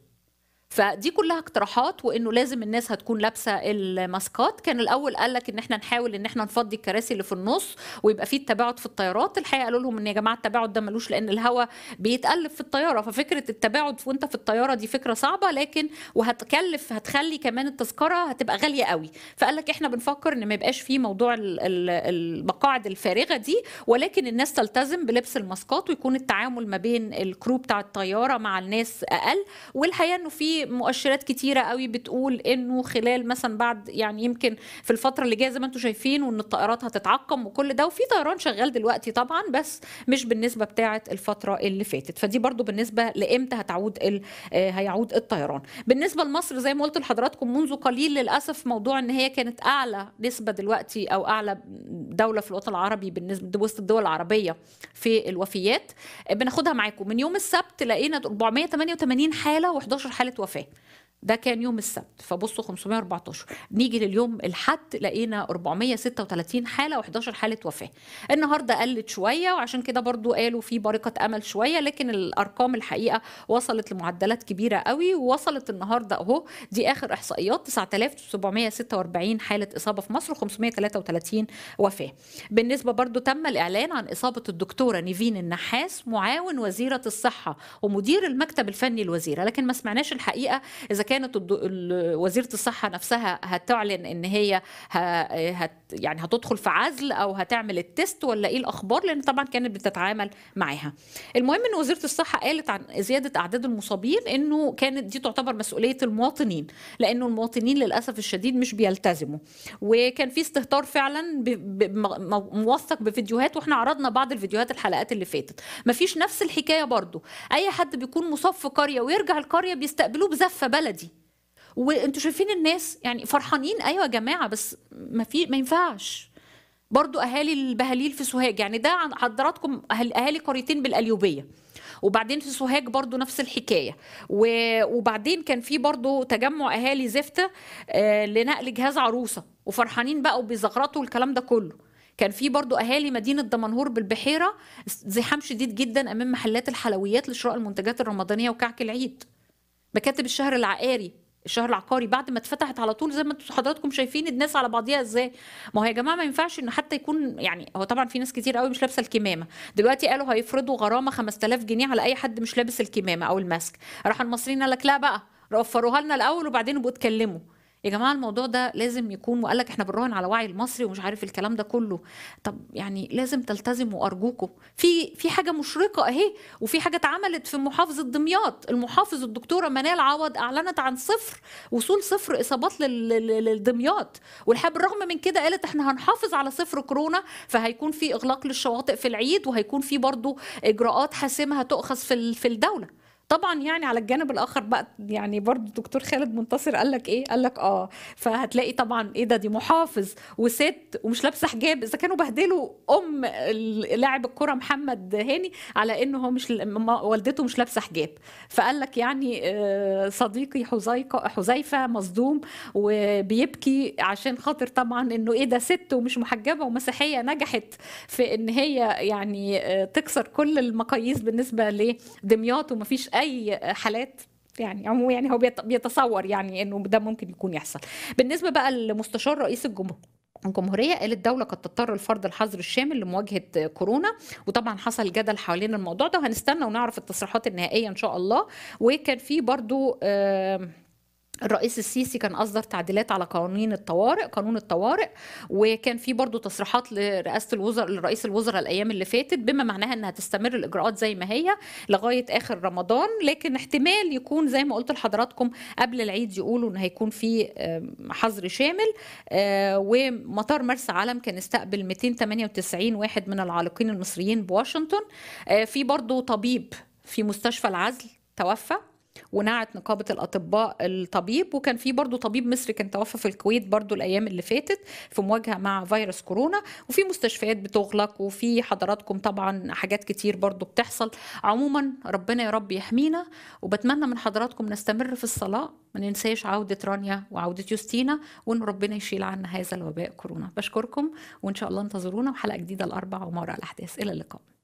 A: فدي كلها اقتراحات وانه لازم الناس هتكون لابسه الماسكات كان الاول قال لك ان احنا نحاول ان احنا نفضي الكراسي اللي في النص ويبقى في التباعد في الطيارات الحقيقه قالوا لهم ان يا جماعه التباعد ده ملوش لان الهواء بيتقلب في الطياره ففكره التباعد وانت في الطياره دي فكره صعبه لكن وهتكلف هتخلي كمان التذكره هتبقى غاليه قوي فقال لك احنا بنفكر ان ما يبقاش في موضوع المقاعد الفارغه دي ولكن الناس تلتزم بلبس الماسكات ويكون التعامل ما بين الكرو بتاع الطياره مع الناس اقل والحقيقه انه في مؤشرات كتيره قوي بتقول انه خلال مثلا بعد يعني يمكن في الفتره اللي جايه زي ما انتم شايفين وان الطائرات هتتعقم وكل ده وفي طيران شغال دلوقتي طبعا بس مش بالنسبه بتاعه الفتره اللي فاتت فدي برضو بالنسبه لامتى هتعود ال... آه، هيعود الطيران بالنسبه لمصر زي ما قلت لحضراتكم منذ قليل للاسف موضوع ان هي كانت اعلى نسبه دلوقتي او اعلى دوله في الوطن العربي بالنسبه وسط الدول العربيه في الوفيات بناخدها معاكم من يوم السبت لقينا 488 حاله و11 حاله وفاه profe. ده كان يوم السبت فبصوا 514 نيجي لليوم الحد لقينا 436 حاله و11 حاله وفاه النهارده قلت شويه وعشان كده برضو قالوا في بركه امل شويه لكن الارقام الحقيقه وصلت لمعدلات كبيره قوي ووصلت النهارده اهو دي اخر احصائيات 9746 حاله اصابه في مصر و533 وفاه بالنسبه برضو تم الاعلان عن اصابه الدكتوره نيفين النحاس معاون وزيره الصحه ومدير المكتب الفني للوزيره لكن ما سمعناش الحقيقه اذا كانت وزيره الصحه نفسها هتعلن ان هي هت يعني هتدخل في عزل او هتعمل التست ولا ايه الاخبار لان طبعا كانت بتتعامل معاها المهم ان وزيره الصحه قالت عن زياده اعداد المصابين انه كانت دي تعتبر مسؤوليه المواطنين لانه المواطنين للاسف الشديد مش بيلتزموا وكان في استهتار فعلا موثق بفيديوهات واحنا عرضنا بعض الفيديوهات الحلقات اللي فاتت مفيش نفس الحكايه برضو اي حد بيكون مصاب في قريه ويرجع القريه بيستقبلوه بزفه بلدي وانتوا شايفين الناس يعني فرحانين ايوه يا جماعه بس ما في ما ينفعش برضو اهالي البهاليل في سوهاج يعني ده عن حضراتكم اهالي قريتين بالاليوبيه وبعدين في سوهاج برضو نفس الحكاية وبعدين كان في برضو تجمع أهالي زفتة آه، لنقل جهاز عروسة وفرحانين بقى وبيزغرطوا الكلام ده كله كان في برضو أهالي مدينة دمنهور بالبحيرة زحام شديد جدا أمام محلات الحلويات لشراء المنتجات الرمضانية وكعك العيد مكاتب الشهر العقاري الشهر العقاري بعد ما اتفتحت على طول زي ما انتوا حضراتكم شايفين الناس على بعضيها ازاي ما هو يا جماعه ما ينفعش ان حتى يكون يعني هو طبعا في ناس كتير قوي مش لابسه الكمامه دلوقتي قالوا هيفرضوا غرامه 5000 جنيه على اي حد مش لابس الكمامه او الماسك راح المصريين قال لك لا بقى وفروها لنا الاول وبعدين ابقوا اتكلموا يا جماعه الموضوع ده لازم يكون وقال لك احنا بنراهن على وعي المصري ومش عارف الكلام ده كله طب يعني لازم تلتزموا ارجوكم في في حاجه مشرقه اهي وفي حاجه اتعملت في محافظه دمياط المحافظ الدكتوره منال عوض اعلنت عن صفر وصول صفر اصابات لدمياط والحقيقه بالرغم من كده قالت احنا هنحافظ على صفر كورونا فهيكون في اغلاق للشواطئ في العيد وهيكون في برضه اجراءات حاسمه هتؤخذ في في الدوله طبعا يعني على الجانب الاخر بقى يعني برضو دكتور خالد منتصر قال لك ايه قال لك اه فهتلاقي طبعا ايه ده دي محافظ وست ومش لابسه حجاب اذا كانوا بهدلوا ام لاعب الكره محمد هاني على انه هو مش والدته مش لابسه حجاب فقال لك يعني آه، صديقي حذيقه حذيفه مصدوم وبيبكي عشان خاطر طبعا انه ايه ده ست ومش محجبه ومسيحيه نجحت في ان هي يعني آه، تكسر كل المقاييس بالنسبه لدمياط ومفيش اي حالات يعني عموما يعني هو بيتصور يعني انه ده ممكن يكون يحصل بالنسبه بقى لمستشار رئيس الجمهوريه الجمهورية قال الدولة قد تضطر لفرض الحظر الشامل لمواجهة كورونا وطبعا حصل جدل حوالين الموضوع ده وهنستنى ونعرف التصريحات النهائية إن شاء الله وكان في برضو آه الرئيس السيسي كان اصدر تعديلات على قوانين الطوارئ قانون الطوارئ وكان في برضه تصريحات لرئاسه الوزراء لرئيس الوزراء الايام اللي فاتت بما معناها انها تستمر الاجراءات زي ما هي لغايه اخر رمضان لكن احتمال يكون زي ما قلت لحضراتكم قبل العيد يقولوا ان هيكون في حظر شامل آه، ومطار مرسى علم كان استقبل 298 واحد من العالقين المصريين بواشنطن آه، في برضه طبيب في مستشفى العزل توفى ونعت نقابه الاطباء الطبيب وكان في برضو طبيب مصري كان توفى في الكويت برضو الايام اللي فاتت في مواجهه مع فيروس كورونا وفي مستشفيات بتغلق وفي حضراتكم طبعا حاجات كتير برضو بتحصل عموما ربنا يا رب يحمينا وبتمنى من حضراتكم نستمر في الصلاه ما ننساش عوده رانيا وعوده يوستينا وان ربنا يشيل عنا هذا الوباء كورونا بشكركم وان شاء الله انتظرونا وحلقه جديده الاربع وما وراء الاحداث الى اللقاء